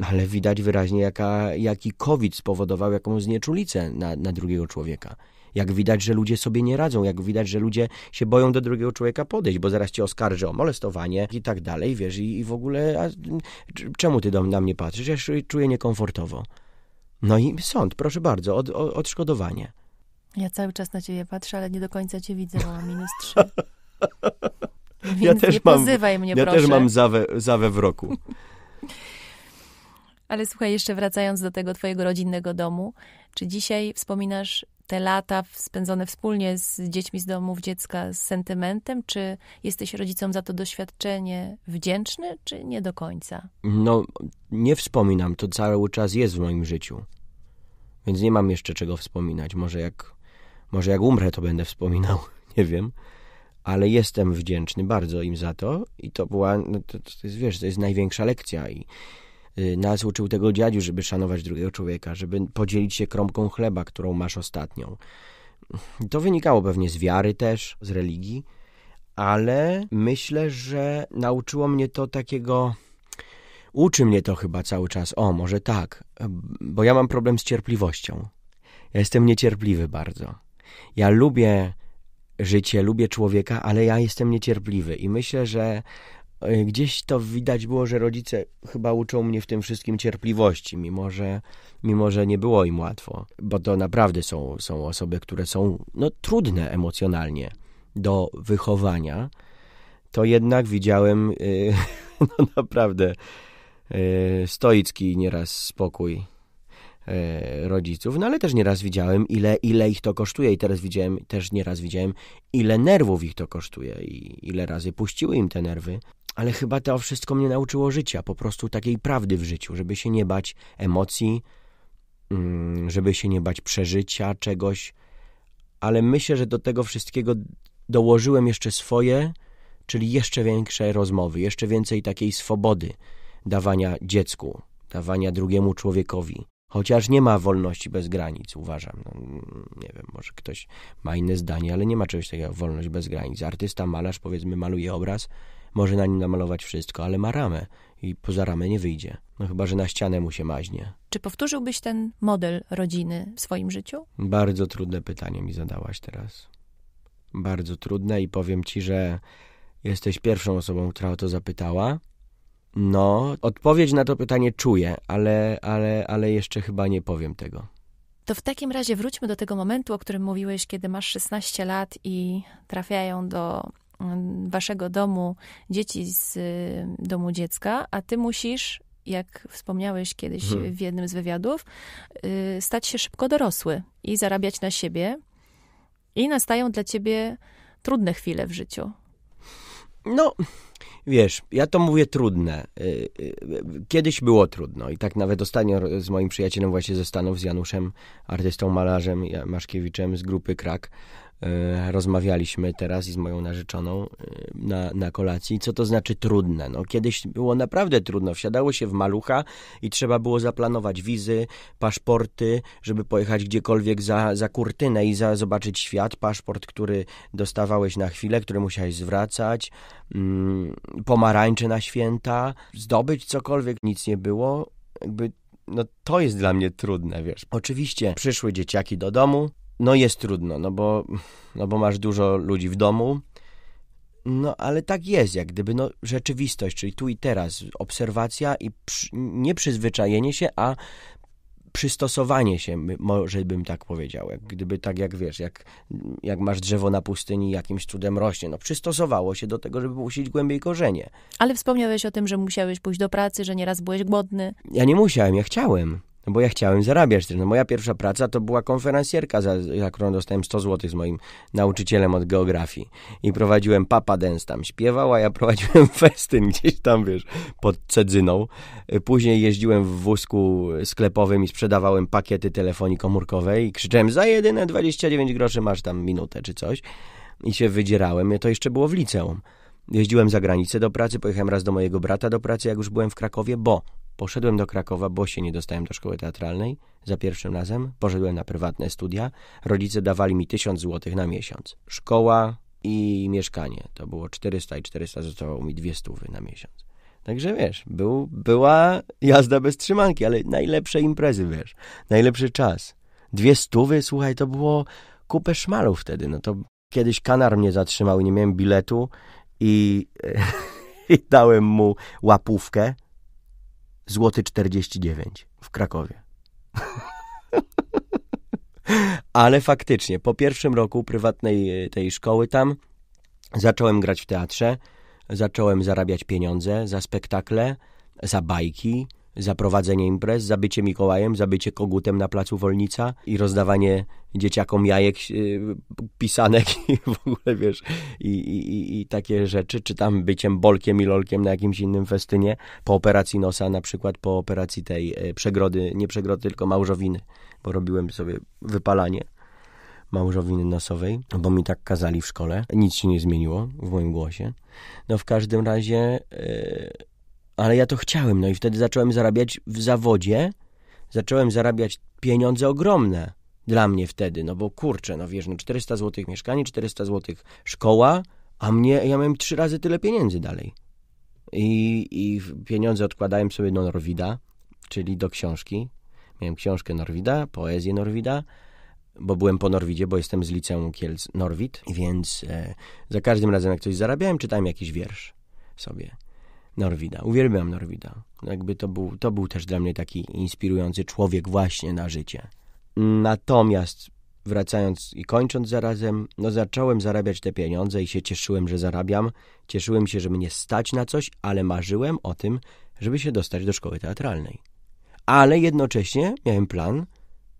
Speaker 2: ale widać wyraźnie, jaka, jaki COVID spowodował jakąś znieczulicę na, na drugiego człowieka. Jak widać, że ludzie sobie nie radzą, jak widać, że ludzie się boją do drugiego człowieka podejść, bo zaraz cię oskarży o molestowanie i tak dalej, wiesz, i, i w ogóle, a, czemu ty do, na mnie patrzysz? Ja się czuję niekomfortowo. No i sąd, proszę bardzo, od, od, odszkodowanie.
Speaker 1: Ja cały czas na ciebie patrzę, ale nie do końca cię widzę, bo mam minus trzy. Więc ja też nie mam, pozywaj mnie, ja proszę. też mam
Speaker 2: zawę, zawę w roku.
Speaker 1: Ale słuchaj, jeszcze wracając do tego twojego rodzinnego domu, czy dzisiaj wspominasz te lata spędzone wspólnie z dziećmi z domów dziecka z sentymentem? Czy jesteś rodzicom za to doświadczenie wdzięczny, czy nie do końca?
Speaker 2: No, nie wspominam. To cały czas jest w moim życiu. Więc nie mam jeszcze czego wspominać. Może jak, może jak umrę, to będę wspominał. Nie wiem. Ale jestem wdzięczny bardzo im za to i to była, no to, to jest, wiesz, to jest największa lekcja i Y, nas uczył tego dziadziu, żeby szanować drugiego człowieka, żeby podzielić się kromką chleba, którą masz ostatnią. To wynikało pewnie z wiary też, z religii, ale myślę, że nauczyło mnie to takiego. Uczy mnie to chyba cały czas. O, może tak, bo ja mam problem z cierpliwością. Ja jestem niecierpliwy bardzo. Ja lubię życie, lubię człowieka, ale ja jestem niecierpliwy i myślę, że E, gdzieś to widać było, że rodzice chyba uczą mnie w tym wszystkim cierpliwości, mimo że, mimo że nie było im łatwo, bo to naprawdę są, są osoby, które są no, trudne emocjonalnie do wychowania, to jednak widziałem yy, no, naprawdę yy, stoicki nieraz spokój yy, rodziców, no ale też nieraz widziałem, ile, ile ich to kosztuje i teraz widziałem, też nieraz widziałem, ile nerwów ich to kosztuje i ile razy puściły im te nerwy ale chyba to wszystko mnie nauczyło życia, po prostu takiej prawdy w życiu, żeby się nie bać emocji, mm, żeby się nie bać przeżycia czegoś, ale myślę, że do tego wszystkiego dołożyłem jeszcze swoje, czyli jeszcze większe rozmowy, jeszcze więcej takiej swobody dawania dziecku, dawania drugiemu człowiekowi. Chociaż nie ma wolności bez granic, uważam. No, nie wiem, może ktoś ma inne zdanie, ale nie ma czegoś takiego jak wolność bez granic. Artysta, malarz, powiedzmy, maluje obraz, może na nim namalować wszystko, ale ma ramę i poza ramę nie wyjdzie. No chyba, że na ścianę mu się maźnie.
Speaker 1: Czy powtórzyłbyś ten model rodziny w swoim życiu?
Speaker 2: Bardzo trudne pytanie mi zadałaś teraz. Bardzo trudne i powiem ci, że jesteś pierwszą osobą, która o to zapytała. No, odpowiedź na to pytanie czuję, ale, ale, ale jeszcze chyba nie powiem tego.
Speaker 1: To w takim razie wróćmy do tego momentu, o którym mówiłeś, kiedy masz 16 lat i trafiają do waszego domu dzieci z y, domu dziecka, a ty musisz, jak wspomniałeś kiedyś mhm. w jednym z wywiadów, y, stać się szybko dorosły i zarabiać na siebie. I nastają dla ciebie trudne chwile w życiu. No,
Speaker 2: wiesz, ja to mówię trudne. Y, kiedyś było trudno i tak nawet ostatnio z moim przyjacielem właśnie ze Stanów, z Januszem, artystą, malarzem, Maszkiewiczem z grupy Krak, E, rozmawialiśmy teraz i z moją narzeczoną e, na, na kolacji, co to znaczy trudne. No, kiedyś było naprawdę trudno. Wsiadało się w malucha i trzeba było zaplanować wizy, paszporty, żeby pojechać gdziekolwiek za, za kurtynę i za, zobaczyć świat. Paszport, który dostawałeś na chwilę, który musiałeś zwracać, mm, pomarańcze na święta, zdobyć cokolwiek, nic nie było. Jakby no to jest dla mnie trudne, wiesz. Oczywiście przyszły dzieciaki do domu, no jest trudno, no bo, no bo masz dużo ludzi w domu. No ale tak jest, jak gdyby no, rzeczywistość, czyli tu i teraz, obserwacja i przy, nieprzyzwyczajenie się, a przystosowanie się, może bym tak powiedział. Jak gdyby tak jak wiesz, jak, jak masz drzewo na pustyni jakimś cudem rośnie. No przystosowało się do tego, żeby usić głębiej korzenie.
Speaker 1: Ale wspomniałeś o tym, że musiałeś pójść do pracy, że nieraz byłeś głodny.
Speaker 2: Ja nie musiałem, ja chciałem. No bo ja chciałem zarabiać też. No moja pierwsza praca to była konferencjerka, za, za którą dostałem 100 zł z moim nauczycielem od geografii. I prowadziłem Papa Dance tam śpiewał, a ja prowadziłem festyn gdzieś tam, wiesz, pod Cedzyną. Później jeździłem w wózku sklepowym i sprzedawałem pakiety telefonii komórkowej i krzyczałem za jedyne 29 groszy masz tam minutę czy coś. I się wydzierałem. To jeszcze było w liceum. Jeździłem za granicę do pracy, pojechałem raz do mojego brata do pracy, jak już byłem w Krakowie, bo Poszedłem do Krakowa, bo się nie dostałem do szkoły teatralnej. Za pierwszym razem poszedłem na prywatne studia. Rodzice dawali mi 1000 zł na miesiąc. Szkoła i mieszkanie to było 400 i 400 zostało mi dwie stówy na miesiąc. Także wiesz, był, była jazda bez trzymanki, ale najlepsze imprezy, wiesz, najlepszy czas. Dwie stówy, słuchaj, to było kupę szmalów wtedy. No to kiedyś kanar mnie zatrzymał i nie miałem biletu i, i dałem mu łapówkę złoty 49 w Krakowie. Ale faktycznie, po pierwszym roku prywatnej e, tej szkoły tam zacząłem grać w teatrze, zacząłem zarabiać pieniądze za spektakle, za bajki, za prowadzenie imprez, za bycie Mikołajem, za bycie kogutem na placu Wolnica i rozdawanie dzieciakom jajek, e, pisanek i w ogóle, wiesz, i, i, i takie rzeczy, czy tam byciem bolkiem i lolkiem na jakimś innym festynie, po operacji nosa na przykład, po operacji tej e, przegrody, nie przegrody, tylko małżowiny, bo robiłem sobie wypalanie małżowiny nosowej, bo mi tak kazali w szkole. Nic się nie zmieniło w moim głosie. No w każdym razie... Yy ale ja to chciałem. No i wtedy zacząłem zarabiać w zawodzie, zacząłem zarabiać pieniądze ogromne dla mnie wtedy, no bo kurczę, no wiesz, no 400 zł mieszkanie, 400 zł szkoła, a mnie, ja miałem trzy razy tyle pieniędzy dalej. I, i pieniądze odkładałem sobie do Norwida, czyli do książki. Miałem książkę Norwida, poezję Norwida, bo byłem po Norwidzie, bo jestem z liceum Kielc Norwid, więc e, za każdym razem jak coś zarabiałem, czytałem jakiś wiersz sobie. Norwida. Uwielbiam Norwida. Jakby to był, to był też dla mnie taki inspirujący człowiek właśnie na życie. Natomiast wracając i kończąc zarazem, no zacząłem zarabiać te pieniądze i się cieszyłem, że zarabiam. Cieszyłem się, że mnie stać na coś, ale marzyłem o tym, żeby się dostać do szkoły teatralnej. Ale jednocześnie miałem plan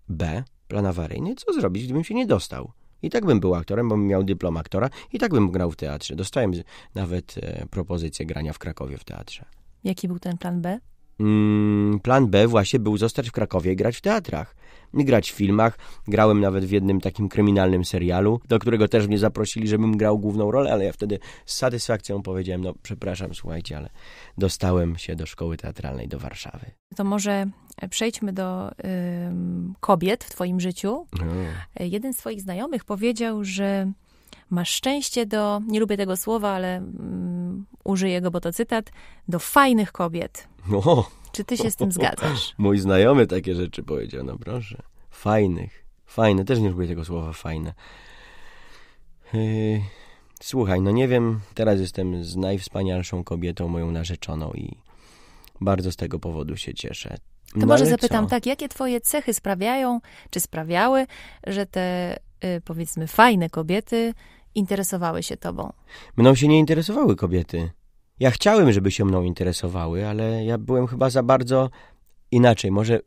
Speaker 2: B, plan awaryjny, co zrobić, gdybym się nie dostał. I tak bym był aktorem, bo bym miał dyplom aktora i tak bym grał w teatrze. Dostałem nawet e, propozycję grania w Krakowie w teatrze.
Speaker 1: Jaki był ten plan B?
Speaker 2: Mm, plan B właśnie był zostać w Krakowie i grać w teatrach. Grać w filmach. Grałem nawet w jednym takim kryminalnym serialu, do którego też mnie zaprosili, żebym grał główną rolę, ale ja wtedy z satysfakcją powiedziałem: No, przepraszam, słuchajcie, ale dostałem się do szkoły teatralnej do Warszawy.
Speaker 1: To może e, przejdźmy do y, kobiet w Twoim życiu. Hmm. Jeden z Twoich znajomych powiedział, że masz szczęście do, nie lubię tego słowa, ale mm, użyję go, bo to cytat, do fajnych kobiet. O. No. Czy ty się z tym zgadzasz?
Speaker 2: Mój znajomy takie rzeczy powiedział, no proszę. Fajnych. Fajne, też nie lubię tego słowa, fajne. Yy, słuchaj, no nie wiem, teraz jestem z najwspanialszą kobietą, moją narzeczoną i bardzo z tego powodu się cieszę. To no może zapytam co?
Speaker 1: tak, jakie twoje cechy sprawiają, czy sprawiały, że te y, powiedzmy fajne kobiety interesowały się tobą?
Speaker 2: Mną się nie interesowały kobiety. Ja chciałem, żeby się mną interesowały, ale ja byłem chyba za bardzo inaczej. Może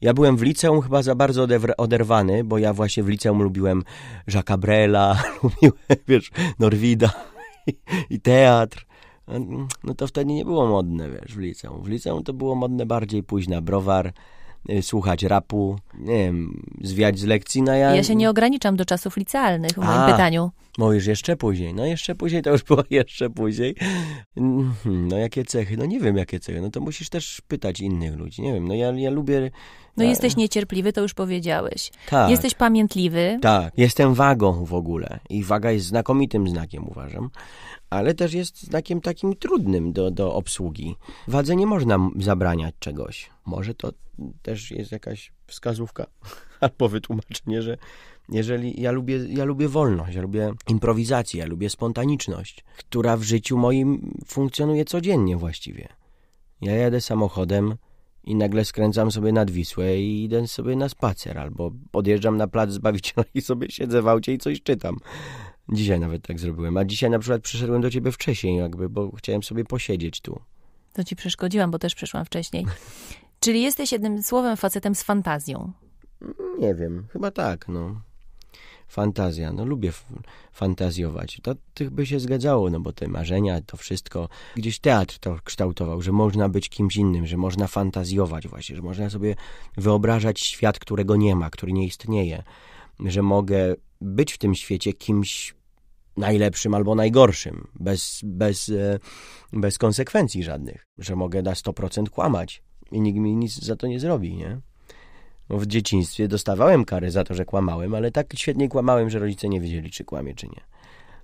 Speaker 2: ja byłem w liceum chyba za bardzo oderwany, bo ja właśnie w liceum lubiłem Jacques'a Brela, lubiłem, wiesz, Norwida i, i teatr. No to wtedy nie było modne, wiesz, w liceum. W liceum to było modne bardziej późna browar, Y, słuchać rapu, nie wiem, zwiać z lekcji na ja... ja się
Speaker 1: nie ograniczam do czasów licealnych w moim pytaniu.
Speaker 2: Mówisz no jeszcze później. No jeszcze później to już było jeszcze później. Mhm, no jakie cechy? No nie wiem jakie cechy. No to musisz też pytać innych ludzi. Nie wiem, no ja, ja lubię no tak. jesteś
Speaker 1: niecierpliwy, to już powiedziałeś. Tak. Jesteś pamiętliwy.
Speaker 2: Tak, jestem wagą w ogóle i waga jest znakomitym znakiem, uważam, ale też jest znakiem takim trudnym do, do obsługi. Wadze nie można zabraniać czegoś. Może to też jest jakaś wskazówka albo wytłumaczenie, że jeżeli ja lubię, ja lubię wolność, ja lubię improwizację, ja lubię spontaniczność, która w życiu moim funkcjonuje codziennie właściwie. Ja jadę samochodem, i nagle skręcam sobie nad Wisłę i idę sobie na spacer, albo odjeżdżam na plac Zbawiciela i sobie siedzę w aucie i coś czytam. Dzisiaj nawet tak zrobiłem, a dzisiaj na przykład przyszedłem do ciebie wcześniej jakby, bo chciałem sobie posiedzieć tu.
Speaker 1: To ci przeszkodziłam, bo też przyszłam wcześniej. Czyli jesteś jednym słowem facetem z fantazją.
Speaker 2: Nie wiem, chyba tak, no fantazja. No lubię fantazjować. To tych by się zgadzało, no bo te marzenia, to wszystko. Gdzieś teatr to kształtował, że można być kimś innym, że można fantazjować właśnie, że można sobie wyobrażać świat, którego nie ma, który nie istnieje. Że mogę być w tym świecie kimś najlepszym albo najgorszym, bez, bez, e, bez konsekwencji żadnych. Że mogę na 100% kłamać i nikt mi nic za to nie zrobi, nie? W dzieciństwie dostawałem kary za to, że kłamałem, ale tak świetnie kłamałem, że rodzice nie wiedzieli, czy kłamie, czy nie.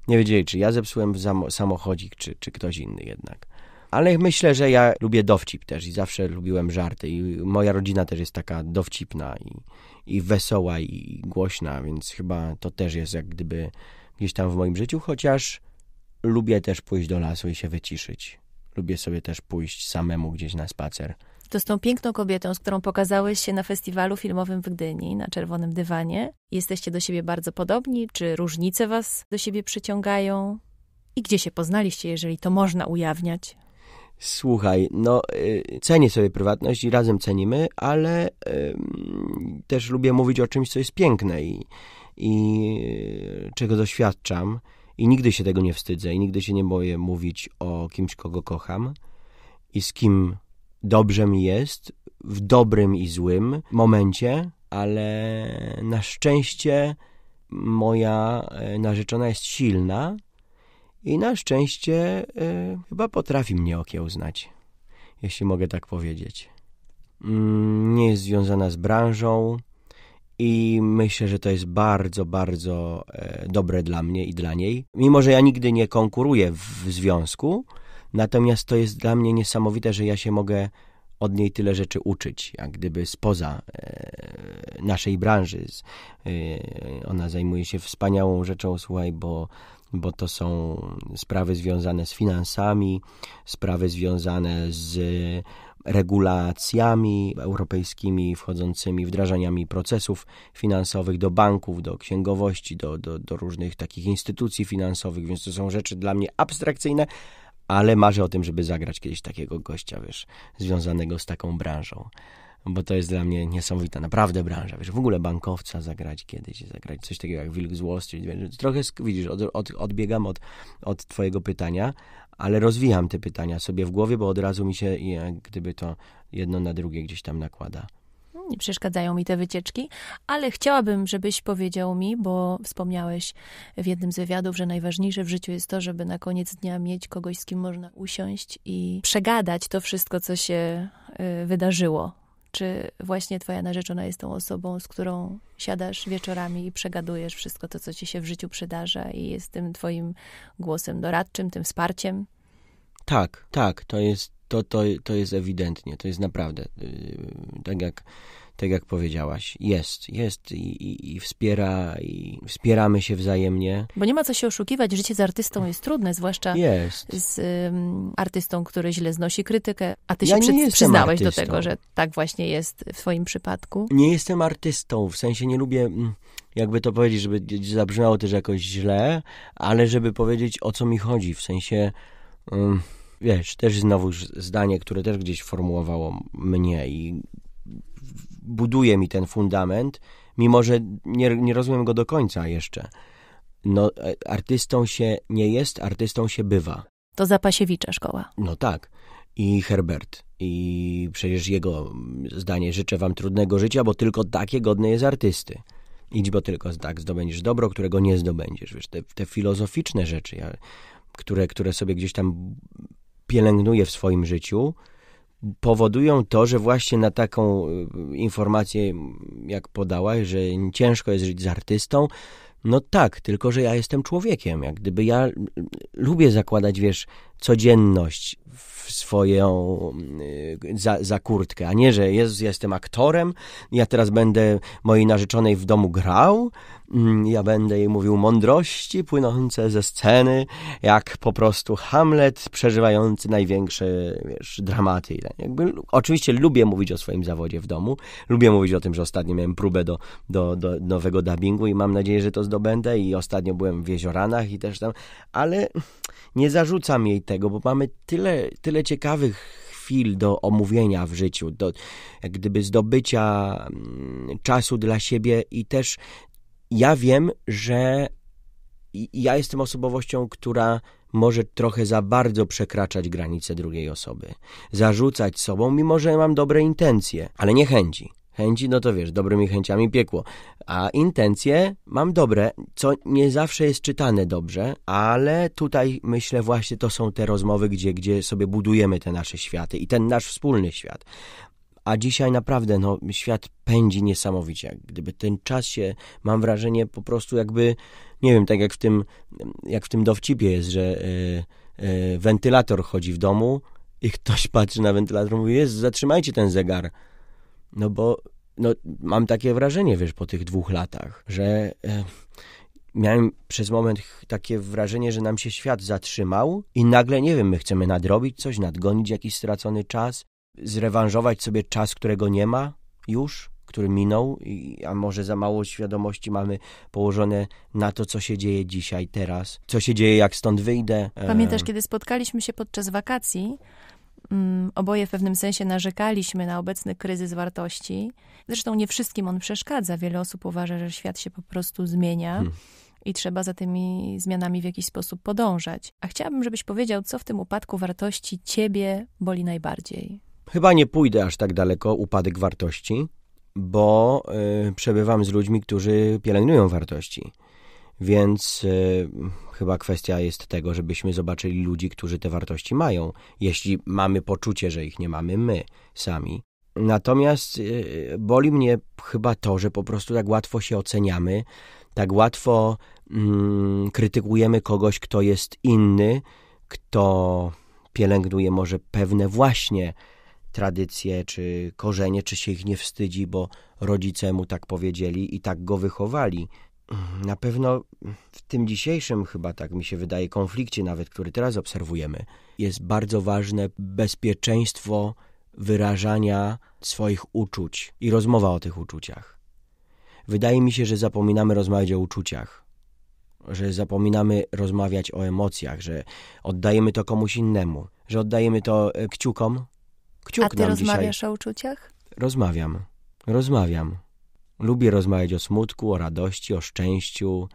Speaker 2: Nie wiedzieli, czy ja zepsułem samochodzik, czy, czy ktoś inny jednak. Ale myślę, że ja lubię dowcip też i zawsze lubiłem żarty. I moja rodzina też jest taka dowcipna i, i wesoła i głośna, więc chyba to też jest jak gdyby gdzieś tam w moim życiu, chociaż lubię też pójść do lasu i się wyciszyć. Lubię sobie też pójść samemu gdzieś na spacer
Speaker 1: to z tą piękną kobietą, z którą pokazałeś się na festiwalu filmowym w Gdyni, na czerwonym dywanie. Jesteście do siebie bardzo podobni? Czy różnice was do siebie przyciągają? I gdzie się poznaliście, jeżeli to można ujawniać?
Speaker 2: Słuchaj, no y, cenię sobie prywatność i razem cenimy, ale y, też lubię mówić o czymś, co jest piękne i, i y, czego doświadczam. I nigdy się tego nie wstydzę i nigdy się nie boję mówić o kimś, kogo kocham i z kim dobrze mi jest w dobrym i złym momencie, ale na szczęście moja e, narzeczona jest silna i na szczęście y, chyba potrafi mnie okiełznać, jeśli mogę tak powiedzieć. Mm, nie jest związana z branżą i myślę, że to jest bardzo, bardzo e, dobre dla mnie i dla niej. Mimo, że ja nigdy nie konkuruję w związku, Natomiast to jest dla mnie niesamowite, że ja się mogę od niej tyle rzeczy uczyć, jak gdyby spoza e, naszej branży. E, ona zajmuje się wspaniałą rzeczą, słuchaj, bo, bo to są sprawy związane z finansami, sprawy związane z regulacjami europejskimi wchodzącymi, wdrażaniami procesów finansowych do banków, do księgowości, do, do, do różnych takich instytucji finansowych, więc to są rzeczy dla mnie abstrakcyjne, ale marzę o tym, żeby zagrać kiedyś takiego gościa, wiesz, związanego z taką branżą. Bo to jest dla mnie niesamowita, naprawdę branża. Wiesz, w ogóle bankowca zagrać kiedyś, zagrać coś takiego jak Wilk z Wall Street. Wiesz, trochę, widzisz, od, od, odbiegam od, od twojego pytania, ale rozwijam te pytania sobie w głowie, bo od razu mi się, jak gdyby to jedno na drugie gdzieś tam nakłada
Speaker 1: nie przeszkadzają mi te wycieczki, ale chciałabym, żebyś powiedział mi, bo wspomniałeś w jednym z wywiadów, że najważniejsze w życiu jest to, żeby na koniec dnia mieć kogoś, z kim można usiąść i przegadać to wszystko, co się y, wydarzyło. Czy właśnie twoja narzeczona jest tą osobą, z którą siadasz wieczorami i przegadujesz wszystko to, co ci się w życiu przydarza i jest tym twoim głosem doradczym, tym wsparciem?
Speaker 2: Tak, tak, to jest to, to, to jest ewidentnie, to jest naprawdę, y, tak jak, tak jak powiedziałaś, jest, jest i, i, i, wspiera, i wspieramy się wzajemnie.
Speaker 1: Bo nie ma co się oszukiwać, życie z artystą jest trudne, zwłaszcza jest. z um, artystą, który źle znosi krytykę, a ty ja się przy, przyznałeś artystą. do tego, że tak właśnie jest w twoim przypadku.
Speaker 2: Nie jestem artystą, w sensie nie lubię mm, jakby to powiedzieć, żeby zabrzmiało też jakoś źle, ale żeby powiedzieć o co mi chodzi, w sensie... Um, wiesz, też znowu zdanie, które też gdzieś formułowało mnie i buduje mi ten fundament, mimo że nie, nie rozumiem go do końca jeszcze. No, e, artystą się nie jest, artystą się bywa.
Speaker 1: To Zapasiewicza szkoła.
Speaker 2: No tak. I Herbert. I przecież jego zdanie życzę wam trudnego życia, bo tylko takie godne jest artysty. Idź, bo tylko tak zdobędziesz dobro, którego nie zdobędziesz. Wiesz, te, te filozoficzne rzeczy, które, które sobie gdzieś tam pielęgnuje w swoim życiu, powodują to, że właśnie na taką y, informację, jak podałaś, że ciężko jest żyć z artystą, no tak, tylko że ja jestem człowiekiem. Jak gdyby ja y, y, lubię zakładać, wiesz, codzienność, w swoją y, za, za kurtkę, a nie, że Jezus, ja jestem aktorem, ja teraz będę mojej narzeczonej w domu grał, mm, ja będę jej mówił mądrości płynące ze sceny, jak po prostu Hamlet przeżywający największe wiesz, dramaty. Tak. Jakby, oczywiście lubię mówić o swoim zawodzie w domu, lubię mówić o tym, że ostatnio miałem próbę do, do, do nowego dubbingu i mam nadzieję, że to zdobędę i ostatnio byłem w Jezioranach i też tam, ale nie zarzucam jej tego, bo mamy tyle tyle ciekawych chwil do omówienia w życiu, do jak gdyby zdobycia mm, czasu dla siebie i też ja wiem, że ja jestem osobowością, która może trochę za bardzo przekraczać granice drugiej osoby, zarzucać sobą, mimo że mam dobre intencje, ale nie chęci chęci, no to wiesz, dobrymi chęciami piekło. A intencje mam dobre, co nie zawsze jest czytane dobrze, ale tutaj myślę właśnie to są te rozmowy, gdzie, gdzie sobie budujemy te nasze światy i ten nasz wspólny świat. A dzisiaj naprawdę no, świat pędzi niesamowicie. Jak gdyby ten czas się, mam wrażenie, po prostu jakby, nie wiem, tak jak w tym, jak w tym dowcipie jest, że e, e, wentylator chodzi w domu i ktoś patrzy na wentylator i mówi, jest, zatrzymajcie ten zegar. No bo no, mam takie wrażenie, wiesz, po tych dwóch latach, że e, miałem przez moment takie wrażenie, że nam się świat zatrzymał i nagle, nie wiem, my chcemy nadrobić coś, nadgonić jakiś stracony czas, zrewanżować sobie czas, którego nie ma już, który minął, i, a może za mało świadomości mamy położone na to, co się dzieje dzisiaj, teraz, co się dzieje, jak stąd wyjdę. E. Pamiętasz,
Speaker 1: kiedy spotkaliśmy się podczas wakacji, Mm, oboje w pewnym sensie narzekaliśmy na obecny kryzys wartości. Zresztą nie wszystkim on przeszkadza. Wiele osób uważa, że świat się po prostu zmienia. Hmm i trzeba za tymi zmianami w jakiś sposób podążać. A chciałabym, żebyś powiedział, co w tym upadku wartości ciebie boli najbardziej.
Speaker 2: Chyba nie pójdę aż tak daleko, upadek wartości, bo y, przebywam z ludźmi, którzy pielęgnują wartości. Więc y, chyba kwestia jest tego, żebyśmy zobaczyli ludzi, którzy te wartości mają, jeśli mamy poczucie, że ich nie mamy my sami. Natomiast y, boli mnie chyba to, że po prostu tak łatwo się oceniamy, tak łatwo mm, krytykujemy kogoś, kto jest inny, kto pielęgnuje może pewne właśnie tradycje czy korzenie, czy się ich nie wstydzi, bo rodzice mu tak powiedzieli i tak go wychowali na pewno w tym dzisiejszym, chyba tak mi się wydaje, konflikcie, nawet który teraz obserwujemy, jest bardzo ważne bezpieczeństwo wyrażania swoich uczuć i rozmowa o tych uczuciach. Wydaje mi się, że zapominamy rozmawiać o uczuciach, że zapominamy rozmawiać o emocjach, że oddajemy to komuś innemu, że oddajemy to e, kciukom.
Speaker 1: Kciuk A ty rozmawiasz dzisiaj... o uczuciach?
Speaker 2: Rozmawiam. Rozmawiam. Lubię rozmawiać o smutku, o radości, o szczęściu,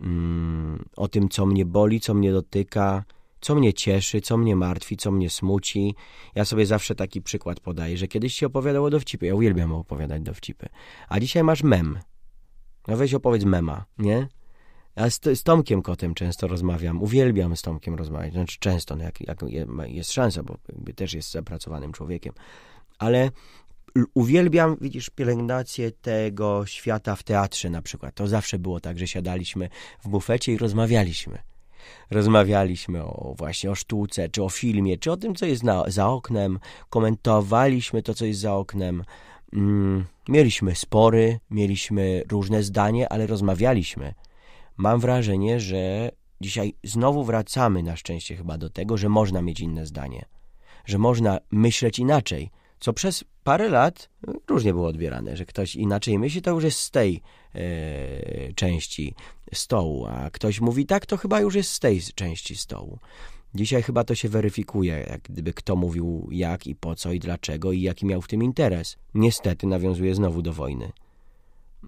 Speaker 2: mm, o tym, co mnie boli, co mnie dotyka, co mnie cieszy, co mnie martwi, co mnie smuci. Ja sobie zawsze taki przykład podaję, że kiedyś się opowiadało dowcipy. Ja uwielbiam opowiadać dowcipy. A dzisiaj masz mem. No weź opowiedz mema, nie? Ja z, z Tomkiem Kotem często rozmawiam. Uwielbiam z Tomkiem rozmawiać. Znaczy często, no jak, jak jest szansa, bo też jest zapracowanym człowiekiem. Ale uwielbiam, widzisz, pielęgnację tego świata w teatrze na przykład. To zawsze było tak, że siadaliśmy w bufecie i rozmawialiśmy. Rozmawialiśmy o właśnie o sztuce, czy o filmie, czy o tym, co jest na, za oknem. Komentowaliśmy to, co jest za oknem. Mm, mieliśmy spory, mieliśmy różne zdanie, ale rozmawialiśmy. Mam wrażenie, że dzisiaj znowu wracamy na szczęście chyba do tego, że można mieć inne zdanie, że można myśleć inaczej co przez parę lat różnie było odbierane, że ktoś inaczej myśli, to już jest z tej e, części stołu, a ktoś mówi tak, to chyba już jest z tej części stołu. Dzisiaj chyba to się weryfikuje, jak gdyby kto mówił jak i po co i dlaczego i jaki miał w tym interes. Niestety nawiązuje znowu do wojny.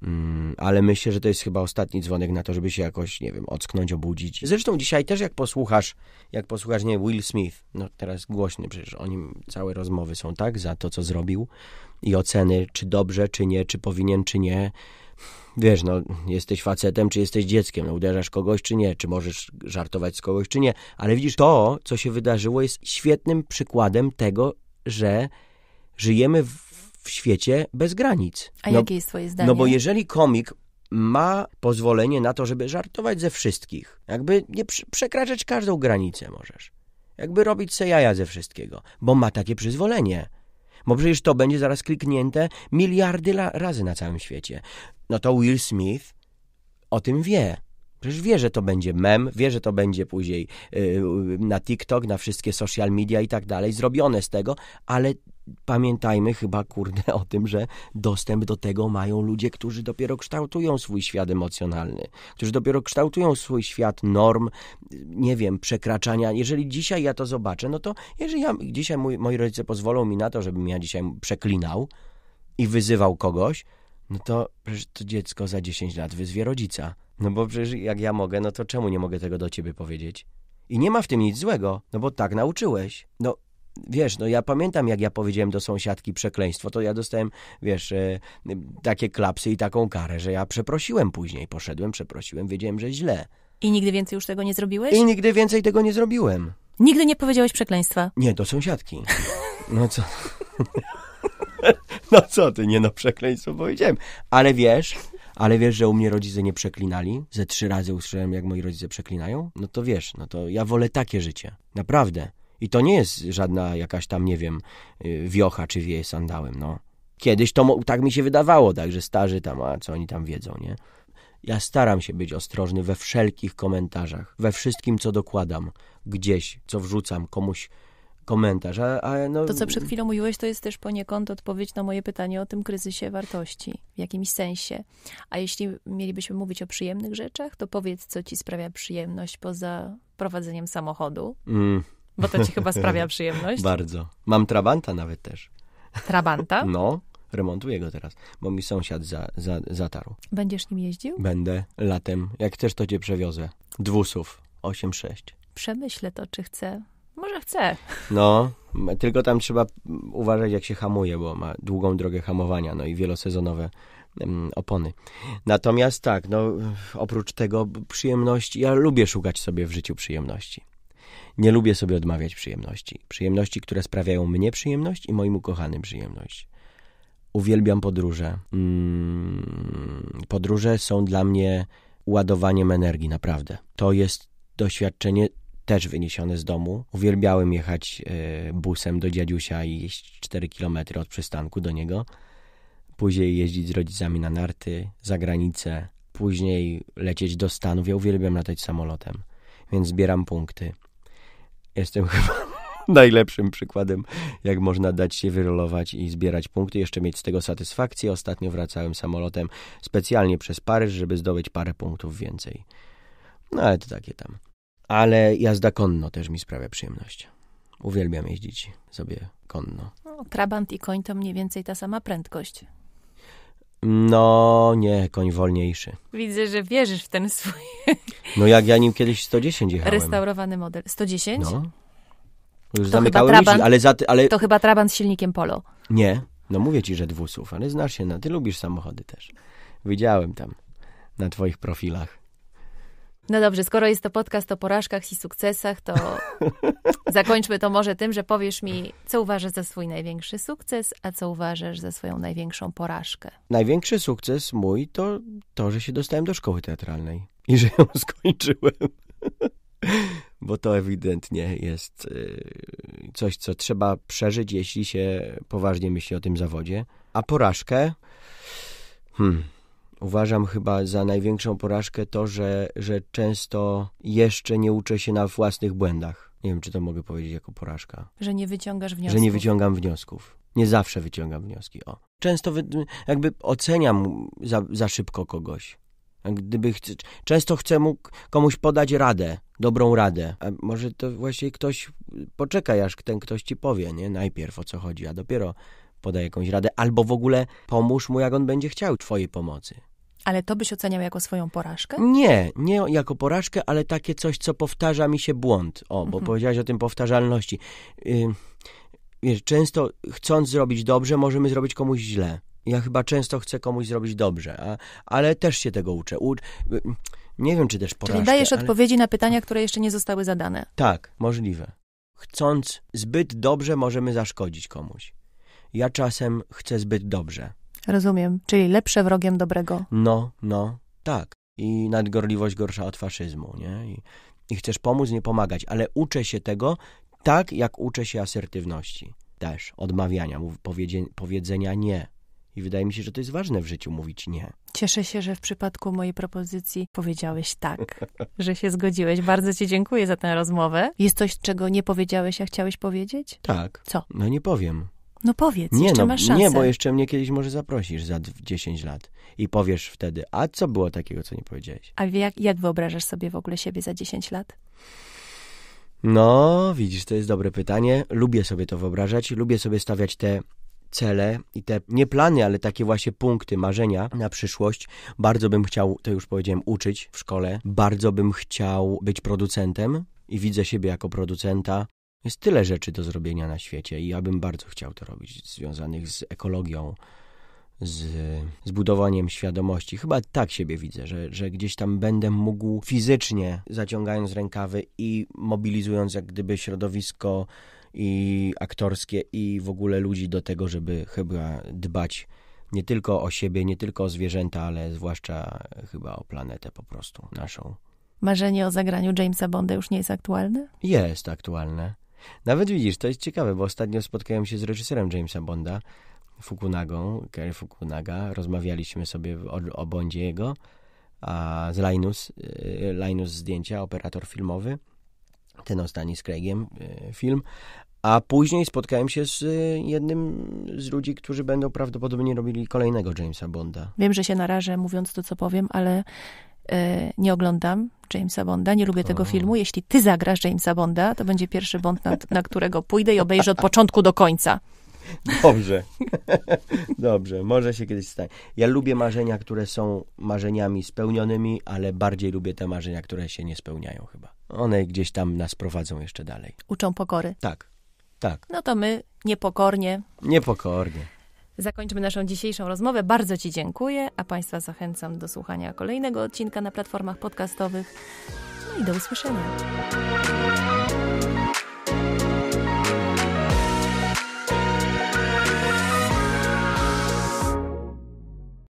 Speaker 2: Mm, ale myślę, że to jest chyba ostatni dzwonek na to, żeby się jakoś, nie wiem, ocknąć, obudzić. Zresztą dzisiaj też jak posłuchasz, jak posłuchasz, nie, Will Smith, no teraz głośny, przecież o nim całe rozmowy są, tak, za to, co zrobił i oceny, czy dobrze, czy nie, czy powinien, czy nie. Wiesz, no, jesteś facetem, czy jesteś dzieckiem, no, uderzasz kogoś, czy nie, czy możesz żartować z kogoś, czy nie. Ale widzisz, to, co się wydarzyło, jest świetnym przykładem tego, że żyjemy w w świecie bez granic. A no, jakie
Speaker 1: jest twoje zdanie? No bo
Speaker 2: jeżeli komik ma pozwolenie na to, żeby żartować ze wszystkich, jakby nie przekraczać każdą granicę możesz, jakby robić se jaja ze wszystkiego, bo ma takie przyzwolenie. Bo przecież to będzie zaraz kliknięte miliardy razy na całym świecie. No to Will Smith o tym wie. Przecież wie, że to będzie mem, wie, że to będzie później yy, na TikTok, na wszystkie social media i tak dalej, zrobione z tego, ale pamiętajmy chyba, kurde, o tym, że dostęp do tego mają ludzie, którzy dopiero kształtują swój świat emocjonalny, którzy dopiero kształtują swój świat norm, nie wiem, przekraczania. Jeżeli dzisiaj ja to zobaczę, no to jeżeli ja, dzisiaj mój, moi rodzice pozwolą mi na to, żebym ja dzisiaj przeklinał i wyzywał kogoś, no to przecież to dziecko za 10 lat wyzwie rodzica no bo przecież jak ja mogę, no to czemu nie mogę tego do ciebie powiedzieć? I nie ma w tym nic złego, no bo tak nauczyłeś. No wiesz, no ja pamiętam, jak ja powiedziałem do sąsiadki przekleństwo, to ja dostałem, wiesz, e, takie klapsy i taką karę, że ja przeprosiłem później, poszedłem, przeprosiłem, wiedziałem, że źle.
Speaker 1: I nigdy więcej już tego nie zrobiłeś? I
Speaker 2: nigdy więcej tego nie zrobiłem.
Speaker 1: Nigdy nie powiedziałeś przekleństwa?
Speaker 2: Nie, do sąsiadki. No co... No co ty, nie no, przekleństwo powiedziałem. Ale wiesz, ale wiesz, że u mnie rodzice nie przeklinali, ze trzy razy usłyszałem, jak moi rodzice przeklinają, no to wiesz, no to ja wolę takie życie. Naprawdę. I to nie jest żadna jakaś tam, nie wiem, y, wiocha czy wieje sandałem, no. Kiedyś to tak mi się wydawało, także starzy tam, a co oni tam wiedzą, nie? Ja staram się być ostrożny we wszelkich komentarzach, we wszystkim, co dokładam, gdzieś, co wrzucam komuś komentarz. A, a no... To, co przed chwilą
Speaker 1: mówiłeś, to jest też poniekąd odpowiedź na moje pytanie o tym kryzysie wartości w jakimś sensie. A jeśli mielibyśmy mówić o przyjemnych rzeczach, to powiedz, co ci sprawia przyjemność poza prowadzeniem samochodu.
Speaker 2: Mm. Bo to ci chyba sprawia przyjemność. Bardzo. Mam trabanta nawet też. Trabanta? No, remontuję go teraz, bo mi sąsiad za, za, zatarł.
Speaker 1: Będziesz nim jeździł?
Speaker 2: Będę latem. Jak chcesz, to cię przewiozę. Dwusów 8-6.
Speaker 1: Przemyślę to, czy chcę może chce.
Speaker 2: No, tylko tam trzeba uważać, jak się hamuje, bo ma długą drogę hamowania, no i wielosezonowe opony. Natomiast tak, no, oprócz tego przyjemności, ja lubię szukać sobie w życiu przyjemności. Nie lubię sobie odmawiać przyjemności. Przyjemności, które sprawiają mnie przyjemność i moim ukochanym przyjemność. Uwielbiam podróże. Mm, podróże są dla mnie ładowaniem energii, naprawdę. To jest doświadczenie też wyniesione z domu. Uwielbiałem jechać e, busem do dziadusia i jeść 4 km od przystanku do niego. Później jeździć z rodzicami na narty, za granicę. Później lecieć do Stanów. Ja uwielbiam latać samolotem, więc zbieram punkty. Jestem chyba najlepszym przykładem, jak można dać się wyrolować i zbierać punkty, jeszcze mieć z tego satysfakcję. Ostatnio wracałem samolotem specjalnie przez Paryż, żeby zdobyć parę punktów więcej. No ale to takie tam ale jazda konno też mi sprawia przyjemność. Uwielbiam jeździć sobie konno.
Speaker 1: No, trabant i koń to mniej więcej ta sama prędkość.
Speaker 2: No nie, koń wolniejszy.
Speaker 1: Widzę, że wierzysz w ten swój.
Speaker 2: No jak ja nim kiedyś 110 jechałem.
Speaker 1: Restaurowany model. 110? No.
Speaker 2: Już to zamykały trabant, ale, ale... To
Speaker 1: chyba trabant z silnikiem Polo.
Speaker 2: Nie, no mówię ci, że dwusów, ale znasz się na... Ty lubisz samochody też. Widziałem tam na twoich profilach.
Speaker 1: No dobrze, skoro jest to podcast o porażkach i sukcesach, to zakończmy to może tym, że powiesz mi, co uważasz za swój największy sukces, a co uważasz za swoją największą porażkę.
Speaker 2: Największy sukces mój to to, że się dostałem do szkoły teatralnej i że ją skończyłem. Bo to ewidentnie jest y, coś, co trzeba przeżyć, jeśli się poważnie myśli o tym zawodzie. A porażkę? Hmm Uważam chyba za największą porażkę to, że, że często jeszcze nie uczę się na własnych błędach. Nie wiem, czy to mogę powiedzieć jako porażka.
Speaker 1: Że nie wyciągasz wniosków. Że nie
Speaker 2: wyciągam wniosków. Nie zawsze wyciągam wnioski. O. Często wy, jakby oceniam za, za szybko kogoś. Gdyby często chcę mu komuś podać radę, dobrą radę. A może to właśnie ktoś poczeka, aż ten ktoś ci powie, nie? Najpierw o co chodzi, a dopiero podaj jakąś radę, albo w ogóle pomóż mu, jak on będzie chciał twojej pomocy.
Speaker 1: Ale to byś oceniał jako swoją porażkę? Nie,
Speaker 2: nie jako porażkę, ale takie coś, co powtarza mi się błąd. O, mhm. bo powiedziałaś o tym powtarzalności. Yy, wiesz, często chcąc zrobić dobrze, możemy zrobić komuś źle. Ja chyba często chcę komuś zrobić dobrze, a, ale też się tego uczę. U, nie wiem, czy też porażkę. Czyli dajesz ale... odpowiedzi
Speaker 1: na pytania, które jeszcze nie zostały zadane.
Speaker 2: Tak, możliwe. Chcąc zbyt dobrze, możemy zaszkodzić komuś ja czasem chcę zbyt dobrze.
Speaker 1: Rozumiem, czyli lepsze wrogiem dobrego.
Speaker 2: No, no, tak. I nadgorliwość gorsza od faszyzmu, nie? I, i chcesz pomóc, nie pomagać, ale uczę się tego tak, jak uczę się asertywności. Też odmawiania, powiedzenia nie. I wydaje mi się, że to jest ważne w życiu mówić nie.
Speaker 1: Cieszę się, że w przypadku mojej propozycji powiedziałeś tak, że się zgodziłeś. Bardzo Ci dziękuję za tę rozmowę. Jest coś, czego nie powiedziałeś, a chciałeś powiedzieć?
Speaker 2: Tak. Co? No nie powiem. No powiedz, nie, jeszcze no, masz szansę. Nie, bo jeszcze mnie kiedyś może zaprosisz za 10 lat i powiesz wtedy, a co było takiego, co nie powiedziałeś?
Speaker 1: A jak, jak wyobrażasz sobie w ogóle siebie za 10 lat?
Speaker 2: No, widzisz, to jest dobre pytanie. Lubię sobie to wyobrażać, lubię sobie stawiać te cele i te nie plany, ale takie właśnie punkty, marzenia na przyszłość. Bardzo bym chciał, to już powiedziałem, uczyć w szkole. Bardzo bym chciał być producentem i widzę siebie jako producenta. Jest tyle rzeczy do zrobienia na świecie i ja bym bardzo chciał to robić, związanych z ekologią, z, zbudowaniem budowaniem świadomości. Chyba tak siebie widzę, że, że gdzieś tam będę mógł fizycznie, zaciągając rękawy i mobilizując jak gdyby środowisko i aktorskie i w ogóle ludzi do tego, żeby chyba dbać nie tylko o siebie, nie tylko o zwierzęta, ale zwłaszcza chyba o planetę po prostu naszą.
Speaker 1: Marzenie o zagraniu Jamesa Bonda już nie jest aktualne?
Speaker 2: Jest aktualne. Nawet widzisz, to jest ciekawe, bo ostatnio spotkałem się z reżyserem Jamesa Bonda, Fukunagą, Kerry Fukunaga. Rozmawialiśmy sobie o, o Bondzie jego, a z Linus, y, Linus zdjęcia, operator filmowy, ten ostatni z Craigiem y, film. A później spotkałem się z y, jednym z ludzi, którzy będą prawdopodobnie robili kolejnego Jamesa Bonda.
Speaker 1: Wiem, że się narażę mówiąc to, co powiem, ale E, nie oglądam Jamesa Bonda, nie lubię tego filmu. Jeśli ty zagrasz Jamesa Bonda, to będzie pierwszy Bond, na, na którego pójdę i obejrzę od początku do końca.
Speaker 2: Dobrze. Dobrze, może się kiedyś stanie. Ja lubię marzenia, które są marzeniami spełnionymi, ale bardziej lubię te marzenia, które się nie spełniają chyba. One gdzieś tam nas prowadzą jeszcze dalej.
Speaker 1: Uczą pokory.
Speaker 2: Tak. Tak.
Speaker 1: No to my niepokornie.
Speaker 2: Niepokornie
Speaker 1: zakończmy naszą dzisiejszą rozmowę. Bardzo Ci dziękuję, a Państwa zachęcam do słuchania kolejnego odcinka na platformach podcastowych. No i do usłyszenia.